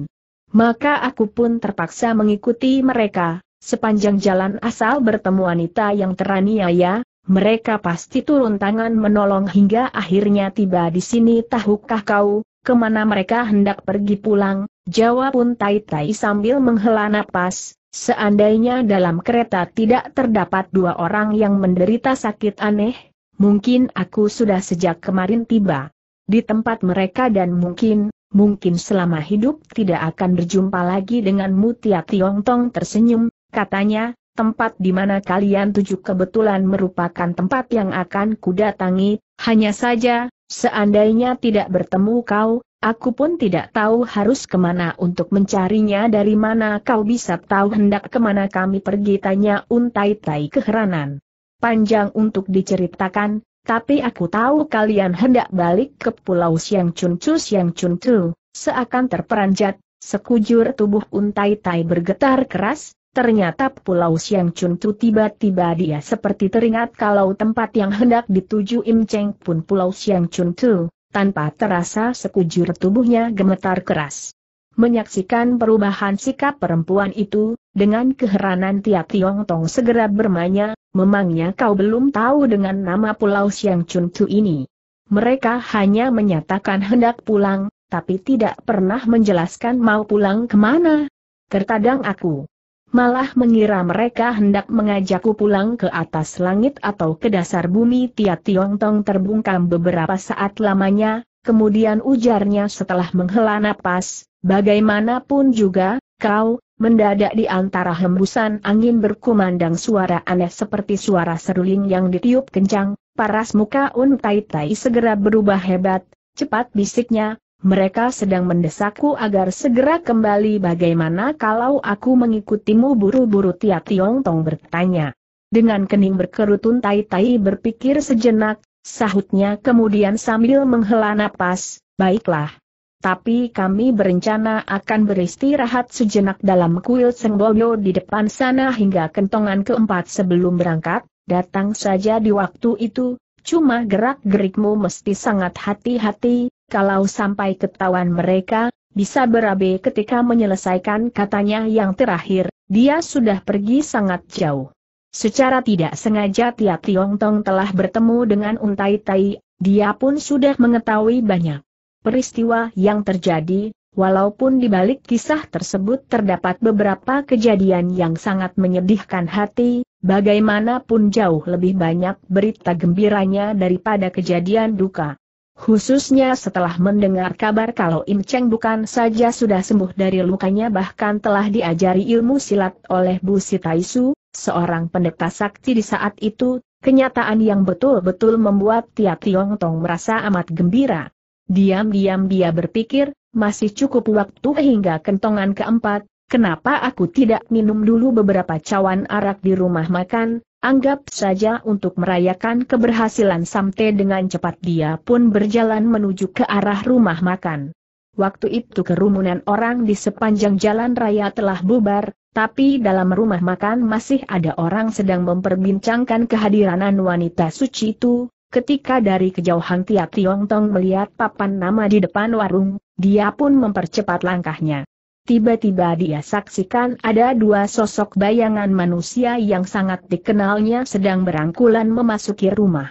Speaker 1: Maka aku pun terpaksa mengikuti mereka, sepanjang jalan asal bertemu wanita yang teraniaya, mereka pasti turun tangan menolong hingga akhirnya tiba di sini tahukah kau, kemana mereka hendak pergi pulang, jawab pun Tai Tai sambil menghela napas, seandainya dalam kereta tidak terdapat dua orang yang menderita sakit aneh, mungkin aku sudah sejak kemarin tiba di tempat mereka dan mungkin, mungkin selama hidup tidak akan berjumpa lagi dengan Mutia Tiong Tong tersenyum, katanya, tempat di mana kalian tuju kebetulan merupakan tempat yang akan kudatangi, hanya saja, seandainya tidak bertemu kau, aku pun tidak tahu harus kemana untuk mencarinya dari mana kau bisa tahu hendak kemana kami pergi tanya untai tai keheranan. Panjang untuk diceritakan, tapi aku tahu kalian hendak balik ke pulau Siang cuncu Siang cuncu, seakan terperanjat, sekujur tubuh untai tai bergetar keras, Ternyata Pulau Siang Chun Tu tiba-tiba dia seperti teringat kalau tempat yang hendak dituju Im Cheng pun Pulau Siang Chun Tu, tanpa terasa sekujur tubuhnya gemetar keras. Menyaksikan perubahan sikap perempuan itu, dengan keheranan Tia Tiong Tong segera bermanya, memangnya kau belum tahu dengan nama Pulau Siang Chun Tu ini. Mereka hanya menyatakan hendak pulang, tapi tidak pernah menjelaskan mau pulang kemana. Terkadang aku malah mengira mereka hendak mengajakku pulang ke atas langit atau ke dasar bumi Tia Tong terbungkam beberapa saat lamanya, kemudian ujarnya setelah menghela napas, bagaimanapun juga, kau, mendadak di antara hembusan angin berkumandang suara aneh seperti suara seruling yang ditiup kencang, paras muka Un Tai Tai segera berubah hebat, cepat bisiknya, mereka sedang mendesakku agar segera kembali bagaimana kalau aku mengikutimu buru-buru Tia Tiong Tong bertanya. Dengan kening berkerut tai-tai berpikir sejenak, sahutnya kemudian sambil menghela napas, baiklah. Tapi kami berencana akan beristirahat sejenak dalam kuil Sengboyo di depan sana hingga kentongan keempat sebelum berangkat, datang saja di waktu itu, cuma gerak-gerikmu mesti sangat hati-hati, kalau sampai ketahuan mereka, bisa berabe ketika menyelesaikan katanya yang terakhir, dia sudah pergi sangat jauh. Secara tidak sengaja Tia Tiong Tong telah bertemu dengan Untai Tai, dia pun sudah mengetahui banyak peristiwa yang terjadi, walaupun di balik kisah tersebut terdapat beberapa kejadian yang sangat menyedihkan hati, bagaimanapun jauh lebih banyak berita gembiranya daripada kejadian duka. Khususnya setelah mendengar kabar kalau Im Cheng bukan saja sudah sembuh dari lukanya bahkan telah diajari ilmu silat oleh Bu Sitaisu, seorang pendeta sakti di saat itu, kenyataan yang betul-betul membuat Tia Tiong Tong merasa amat gembira. Diam-diam dia berpikir, masih cukup waktu hingga kentongan keempat, kenapa aku tidak minum dulu beberapa cawan arak di rumah makan, Anggap saja untuk merayakan keberhasilan Samte dengan cepat dia pun berjalan menuju ke arah rumah makan. Waktu itu kerumunan orang di sepanjang jalan raya telah bubar, tapi dalam rumah makan masih ada orang sedang memperbincangkan kehadiranan wanita suci itu. Ketika dari kejauhan Tia Tiong Tong melihat papan nama di depan warung, dia pun mempercepat langkahnya. Tiba-tiba dia saksikan ada dua sosok bayangan manusia yang sangat dikenalnya sedang berangkulan memasuki rumah.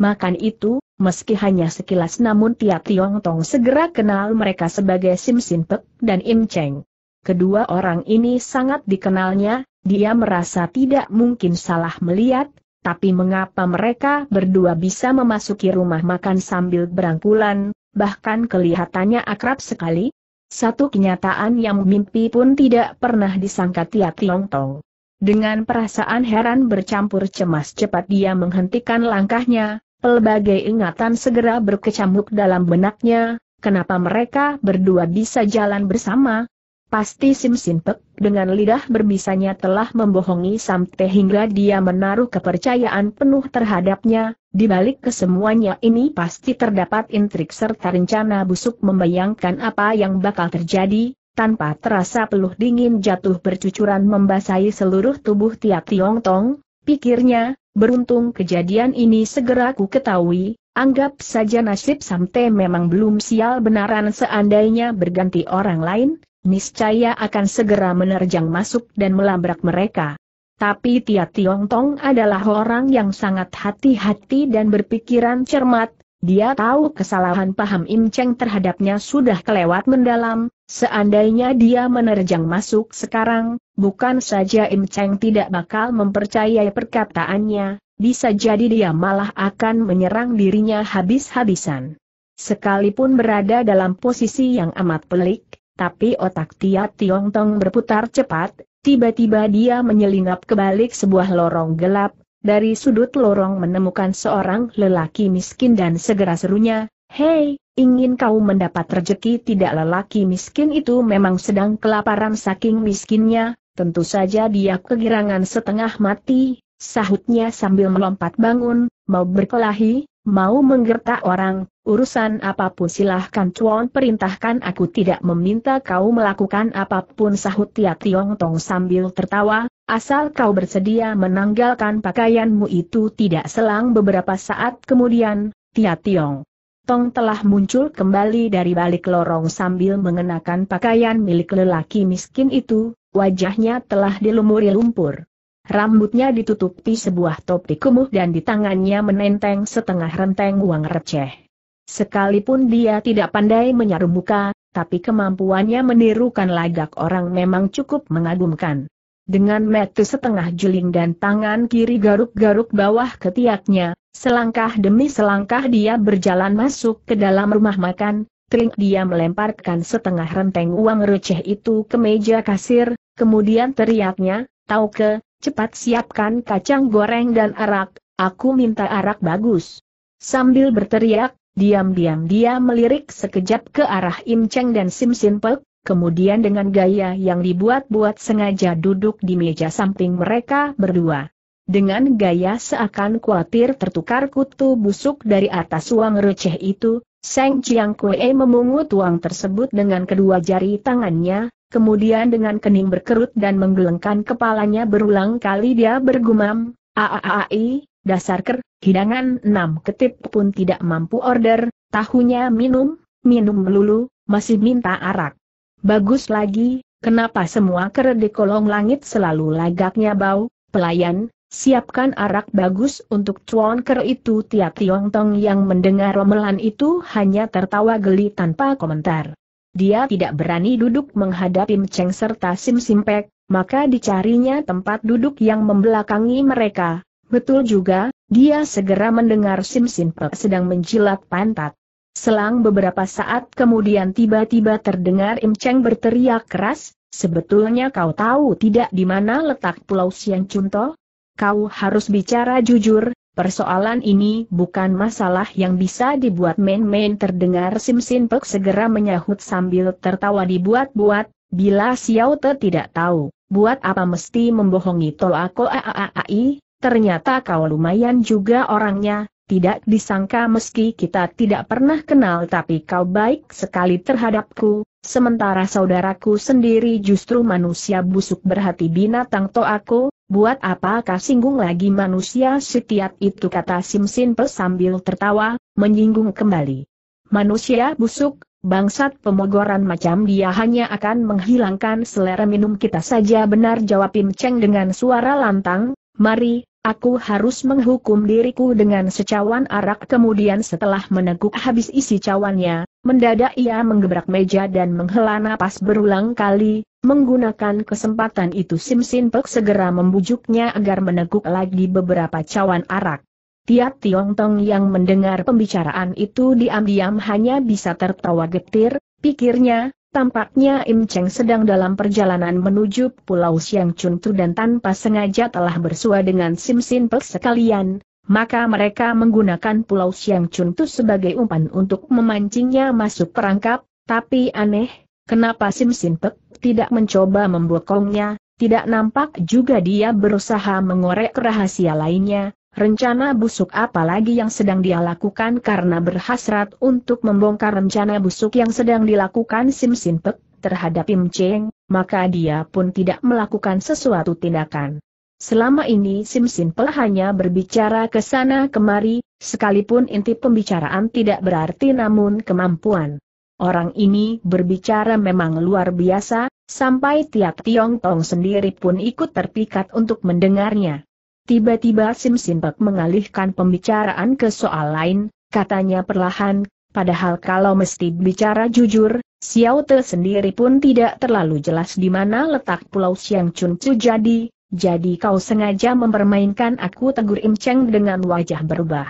Speaker 1: Makan itu, meski hanya sekilas namun Tia Tiong Tong segera kenal mereka sebagai Sim Sin Pek dan Im Cheng. Kedua orang ini sangat dikenalnya, dia merasa tidak mungkin salah melihat, tapi mengapa mereka berdua bisa memasuki rumah makan sambil berangkulan, bahkan kelihatannya akrab sekali? Satu kenyataan yang mimpi pun tidak pernah disangka Tia Tong. Dengan perasaan heran bercampur cemas cepat dia menghentikan langkahnya, pelbagai ingatan segera berkecamuk dalam benaknya, kenapa mereka berdua bisa jalan bersama? Pasti Sim Sin dengan lidah berbisanya telah membohongi Samte hingga dia menaruh kepercayaan penuh terhadapnya, di balik kesemuanya ini pasti terdapat intrik serta rencana busuk membayangkan apa yang bakal terjadi, tanpa terasa peluh dingin jatuh bercucuran membasahi seluruh tubuh tiap Tiong Tong, pikirnya, beruntung kejadian ini segera ku ketahui, Anggap saja nasib Samte memang belum sial benaran seandainya berganti orang lain, niscaya akan segera menerjang masuk dan melabrak mereka. Tapi Tia Tiong Tong adalah orang yang sangat hati-hati dan berpikiran cermat, dia tahu kesalahan paham Im Cheng terhadapnya sudah kelewat mendalam, seandainya dia menerjang masuk sekarang, bukan saja Im Cheng tidak bakal mempercayai perkataannya, bisa jadi dia malah akan menyerang dirinya habis-habisan. Sekalipun berada dalam posisi yang amat pelik, tapi otak Tia Tiong Tong berputar cepat, Tiba-tiba dia menyelinap ke balik sebuah lorong gelap, dari sudut lorong menemukan seorang lelaki miskin dan segera serunya, Hei, ingin kau mendapat rejeki tidak lelaki miskin itu memang sedang kelaparan saking miskinnya, tentu saja dia kegirangan setengah mati, sahutnya sambil melompat bangun, mau berkelahi, mau menggertak orang, urusan apapun silahkan cuan perintahkan aku tidak meminta kau melakukan apapun sahut Tia Tiong Tong sambil tertawa, asal kau bersedia menanggalkan pakaianmu itu tidak selang beberapa saat kemudian, Tia Tiong. Tong telah muncul kembali dari balik lorong sambil mengenakan pakaian milik lelaki miskin itu, wajahnya telah dilumuri lumpur. Rambutnya ditutupi sebuah topi kumuh dan di tangannya menenteng setengah renteng uang receh. Sekalipun dia tidak pandai menyaruh muka, tapi kemampuannya menirukan lagak orang memang cukup mengagumkan. Dengan metu setengah juling dan tangan kiri garuk-garuk bawah ketiaknya, selangkah demi selangkah dia berjalan masuk ke dalam rumah makan, teling dia melemparkan setengah renteng uang receh itu ke meja kasir, kemudian teriaknya, tahu ke, cepat siapkan kacang goreng dan arak, aku minta arak bagus. Sambil berteriak, diam-diam dia melirik sekejap ke arah Im Cheng dan Sim Sin Pek, kemudian dengan gaya yang dibuat-buat sengaja duduk di meja samping mereka berdua dengan gaya seakan khawatir tertukar kutu busuk dari atas uang receh itu, Seng Chiang Kue memungut uang tersebut dengan kedua jari tangannya, kemudian dengan kening berkerut dan menggelengkan kepalanya berulang kali dia bergumam, Aaai, dasar ker, hidangan enam ketip pun tidak mampu order, tahunya minum, minum melulu, masih minta arak. Bagus lagi, kenapa semua ker di kolong langit selalu lagaknya bau, pelayan, Siapkan arak bagus untuk Chuan Ker itu Tiap Tiong Tong yang mendengar romelan itu hanya tertawa geli tanpa komentar. Dia tidak berani duduk menghadapi Mceng serta Sim Simpek, maka dicarinya tempat duduk yang membelakangi mereka. Betul juga, dia segera mendengar Sim Simpek sedang menjilat pantat. Selang beberapa saat kemudian tiba-tiba terdengar Im Cheng berteriak keras, Sebetulnya kau tahu tidak di mana letak Pulau Siang Cunto? kau harus bicara jujur, persoalan ini bukan masalah yang bisa dibuat main-main terdengar Simsin Pek segera menyahut sambil tertawa dibuat-buat, bila Xiao Te tidak tahu, buat apa mesti membohongi Tol aku Aaai, ternyata kau lumayan juga orangnya, tidak disangka meski kita tidak pernah kenal tapi kau baik sekali terhadapku, Sementara saudaraku sendiri justru manusia busuk berhati binatang to aku, buat apakah singgung lagi manusia setiat itu kata Simsin sambil tertawa, menyinggung kembali. Manusia busuk, bangsat pemogoran macam dia hanya akan menghilangkan selera minum kita saja benar jawab Im Cheng dengan suara lantang, mari, Aku harus menghukum diriku dengan secawan arak kemudian setelah meneguk habis isi cawannya, Mendadak ia menggebrak meja dan menghela napas berulang kali, menggunakan kesempatan itu Sim Sin Pek segera membujuknya agar meneguk lagi beberapa cawan arak. Tiap Tiong Tong yang mendengar pembicaraan itu diam-diam hanya bisa tertawa getir, pikirnya, tampaknya Im Cheng sedang dalam perjalanan menuju Pulau Siang Chun Tu dan tanpa sengaja telah bersua dengan Sim Sin Pek sekalian, maka mereka menggunakan Pulau Siang Chuntu sebagai umpan untuk memancingnya masuk perangkap, tapi aneh, kenapa Sim Simpek tidak mencoba membokongnya, tidak nampak juga dia berusaha mengorek rahasia lainnya, rencana busuk apa lagi yang sedang dia lakukan karena berhasrat untuk membongkar rencana busuk yang sedang dilakukan Sim Simpek terhadap Im Cheng, maka dia pun tidak melakukan sesuatu tindakan. Selama ini Simsin pelah hanya berbicara ke sana kemari, sekalipun inti pembicaraan tidak berarti namun kemampuan. Orang ini berbicara memang luar biasa, sampai tiap Tiong Tong sendiri pun ikut terpikat untuk mendengarnya. Tiba-tiba Sim mengalihkan pembicaraan ke soal lain, katanya perlahan, padahal kalau mesti bicara jujur, Xiao Te sendiri pun tidak terlalu jelas di mana letak Pulau Siang Chun Chu jadi, jadi kau sengaja mempermainkan aku tegur Im Cheng dengan wajah berubah.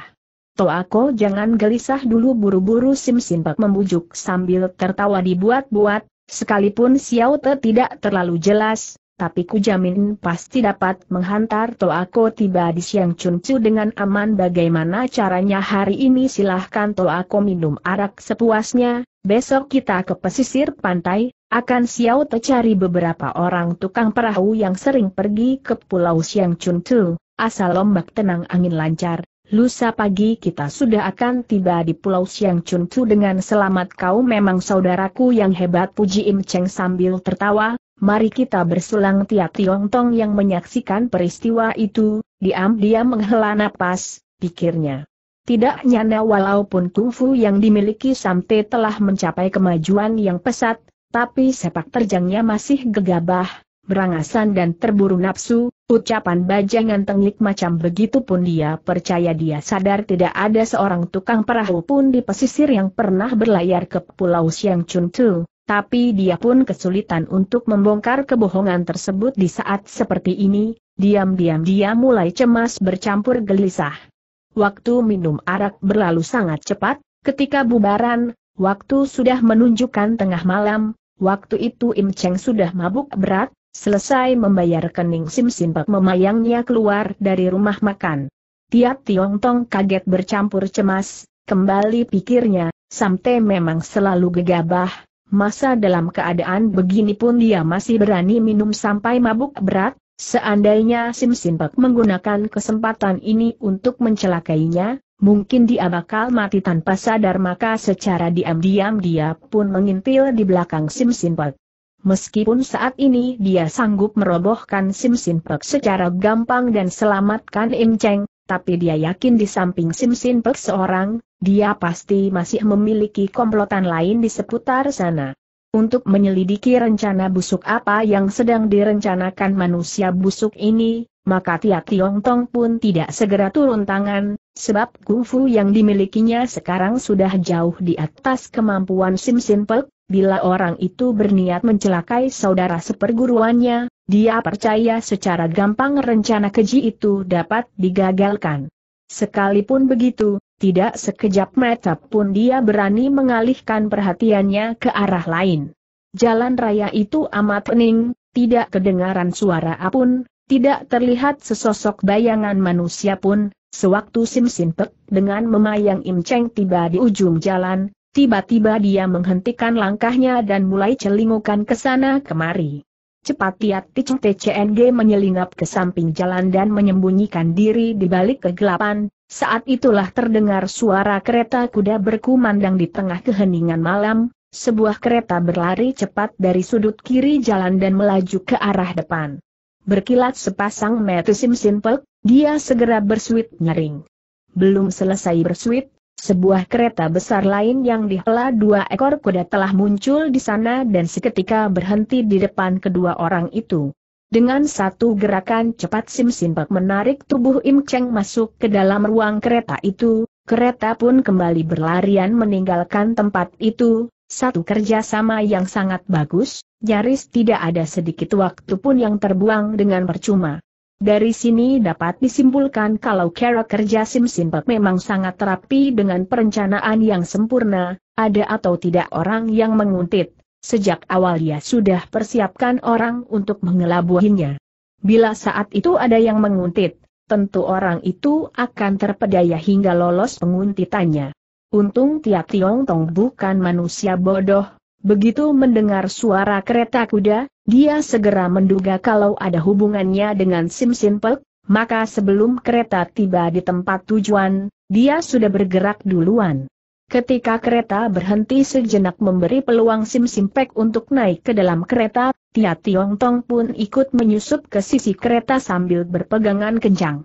Speaker 1: Toako jangan gelisah dulu buru-buru Sim membujuk sambil tertawa dibuat-buat, sekalipun Xiao Te tidak terlalu jelas, tapi ku jamin pasti dapat menghantar aku tiba di Siang cuncu dengan aman bagaimana caranya hari ini silahkan aku minum arak sepuasnya, besok kita ke pesisir pantai, akan Xiao cari beberapa orang tukang perahu yang sering pergi ke pulau Siang cuncu, asal ombak tenang angin lancar. Lusa pagi kita sudah akan tiba di Pulau Siang Cuncu dengan selamat kau memang saudaraku yang hebat puji Im Cheng sambil tertawa, mari kita bersulang tiap Tiong Tong yang menyaksikan peristiwa itu, diam-diam menghela napas, pikirnya. Tidak nyana walaupun kungfu yang dimiliki sampai telah mencapai kemajuan yang pesat, tapi sepak terjangnya masih gegabah, berangasan dan terburu nafsu, ucapan bajangan tenglik macam begitu pun dia percaya dia sadar tidak ada seorang tukang perahu pun di pesisir yang pernah berlayar ke Pulau Siang Chun Tu tapi dia pun kesulitan untuk membongkar kebohongan tersebut di saat seperti ini, diam-diam dia mulai cemas bercampur gelisah. Waktu minum arak berlalu sangat cepat, ketika bubaran, waktu sudah menunjukkan tengah malam, waktu itu Im Cheng sudah mabuk berat, selesai membayar kening Sim Simpak memayangnya keluar dari rumah makan. Tiap Tiong Tong kaget bercampur cemas, kembali pikirnya, Samte memang selalu gegabah, masa dalam keadaan begini pun dia masih berani minum sampai mabuk berat, seandainya Sim Simpek menggunakan kesempatan ini untuk mencelakainya, mungkin dia bakal mati tanpa sadar maka secara diam-diam dia pun mengintil di belakang Sim Simpek. Meskipun saat ini dia sanggup merobohkan Sim Simpek secara gampang dan selamatkan Im Cheng, tapi dia yakin di samping Sim Sin Pek seorang, dia pasti masih memiliki komplotan lain di seputar sana. Untuk menyelidiki rencana busuk apa yang sedang direncanakan manusia busuk ini, maka Tia Tiong Tong pun tidak segera turun tangan, sebab kungfu yang dimilikinya sekarang sudah jauh di atas kemampuan Sim Sin Pek, bila orang itu berniat mencelakai saudara seperguruannya, dia percaya secara gampang rencana keji itu dapat digagalkan. Sekalipun begitu, tidak sekejap mata pun dia berani mengalihkan perhatiannya ke arah lain. Jalan raya itu amat pening, tidak kedengaran suara apun, tidak terlihat sesosok bayangan manusia pun, sewaktu Sim dengan memayang Im Cheng tiba di ujung jalan, tiba-tiba dia menghentikan langkahnya dan mulai celingukan ke sana kemari. Cepat Tiat Ticing TCNG menyelinap ke samping jalan dan menyembunyikan diri di balik kegelapan, saat itulah terdengar suara kereta kuda berkumandang di tengah keheningan malam, sebuah kereta berlari cepat dari sudut kiri jalan dan melaju ke arah depan. Berkilat sepasang mata simsimpel, dia segera bersuit nyaring. Belum selesai bersuit, sebuah kereta besar lain yang dihela dua ekor kuda telah muncul di sana dan seketika berhenti di depan kedua orang itu. Dengan satu gerakan cepat Sim Simpek menarik tubuh Im Cheng masuk ke dalam ruang kereta itu, kereta pun kembali berlarian meninggalkan tempat itu, satu kerjasama yang sangat bagus, nyaris tidak ada sedikit waktu pun yang terbuang dengan percuma. Dari sini dapat disimpulkan kalau cara kerja Sim Simpak memang sangat terapi dengan perencanaan yang sempurna, ada atau tidak orang yang menguntit, sejak awal ia sudah persiapkan orang untuk mengelabuhinya. Bila saat itu ada yang menguntit, tentu orang itu akan terpedaya hingga lolos penguntitannya. Untung Tia Tiong Tong bukan manusia bodoh, Begitu mendengar suara kereta kuda, dia segera menduga kalau ada hubungannya dengan Sim Simpek, maka sebelum kereta tiba di tempat tujuan, dia sudah bergerak duluan. Ketika kereta berhenti sejenak memberi peluang Sim Simpek untuk naik ke dalam kereta, Tia Tiong Tong pun ikut menyusup ke sisi kereta sambil berpegangan kencang.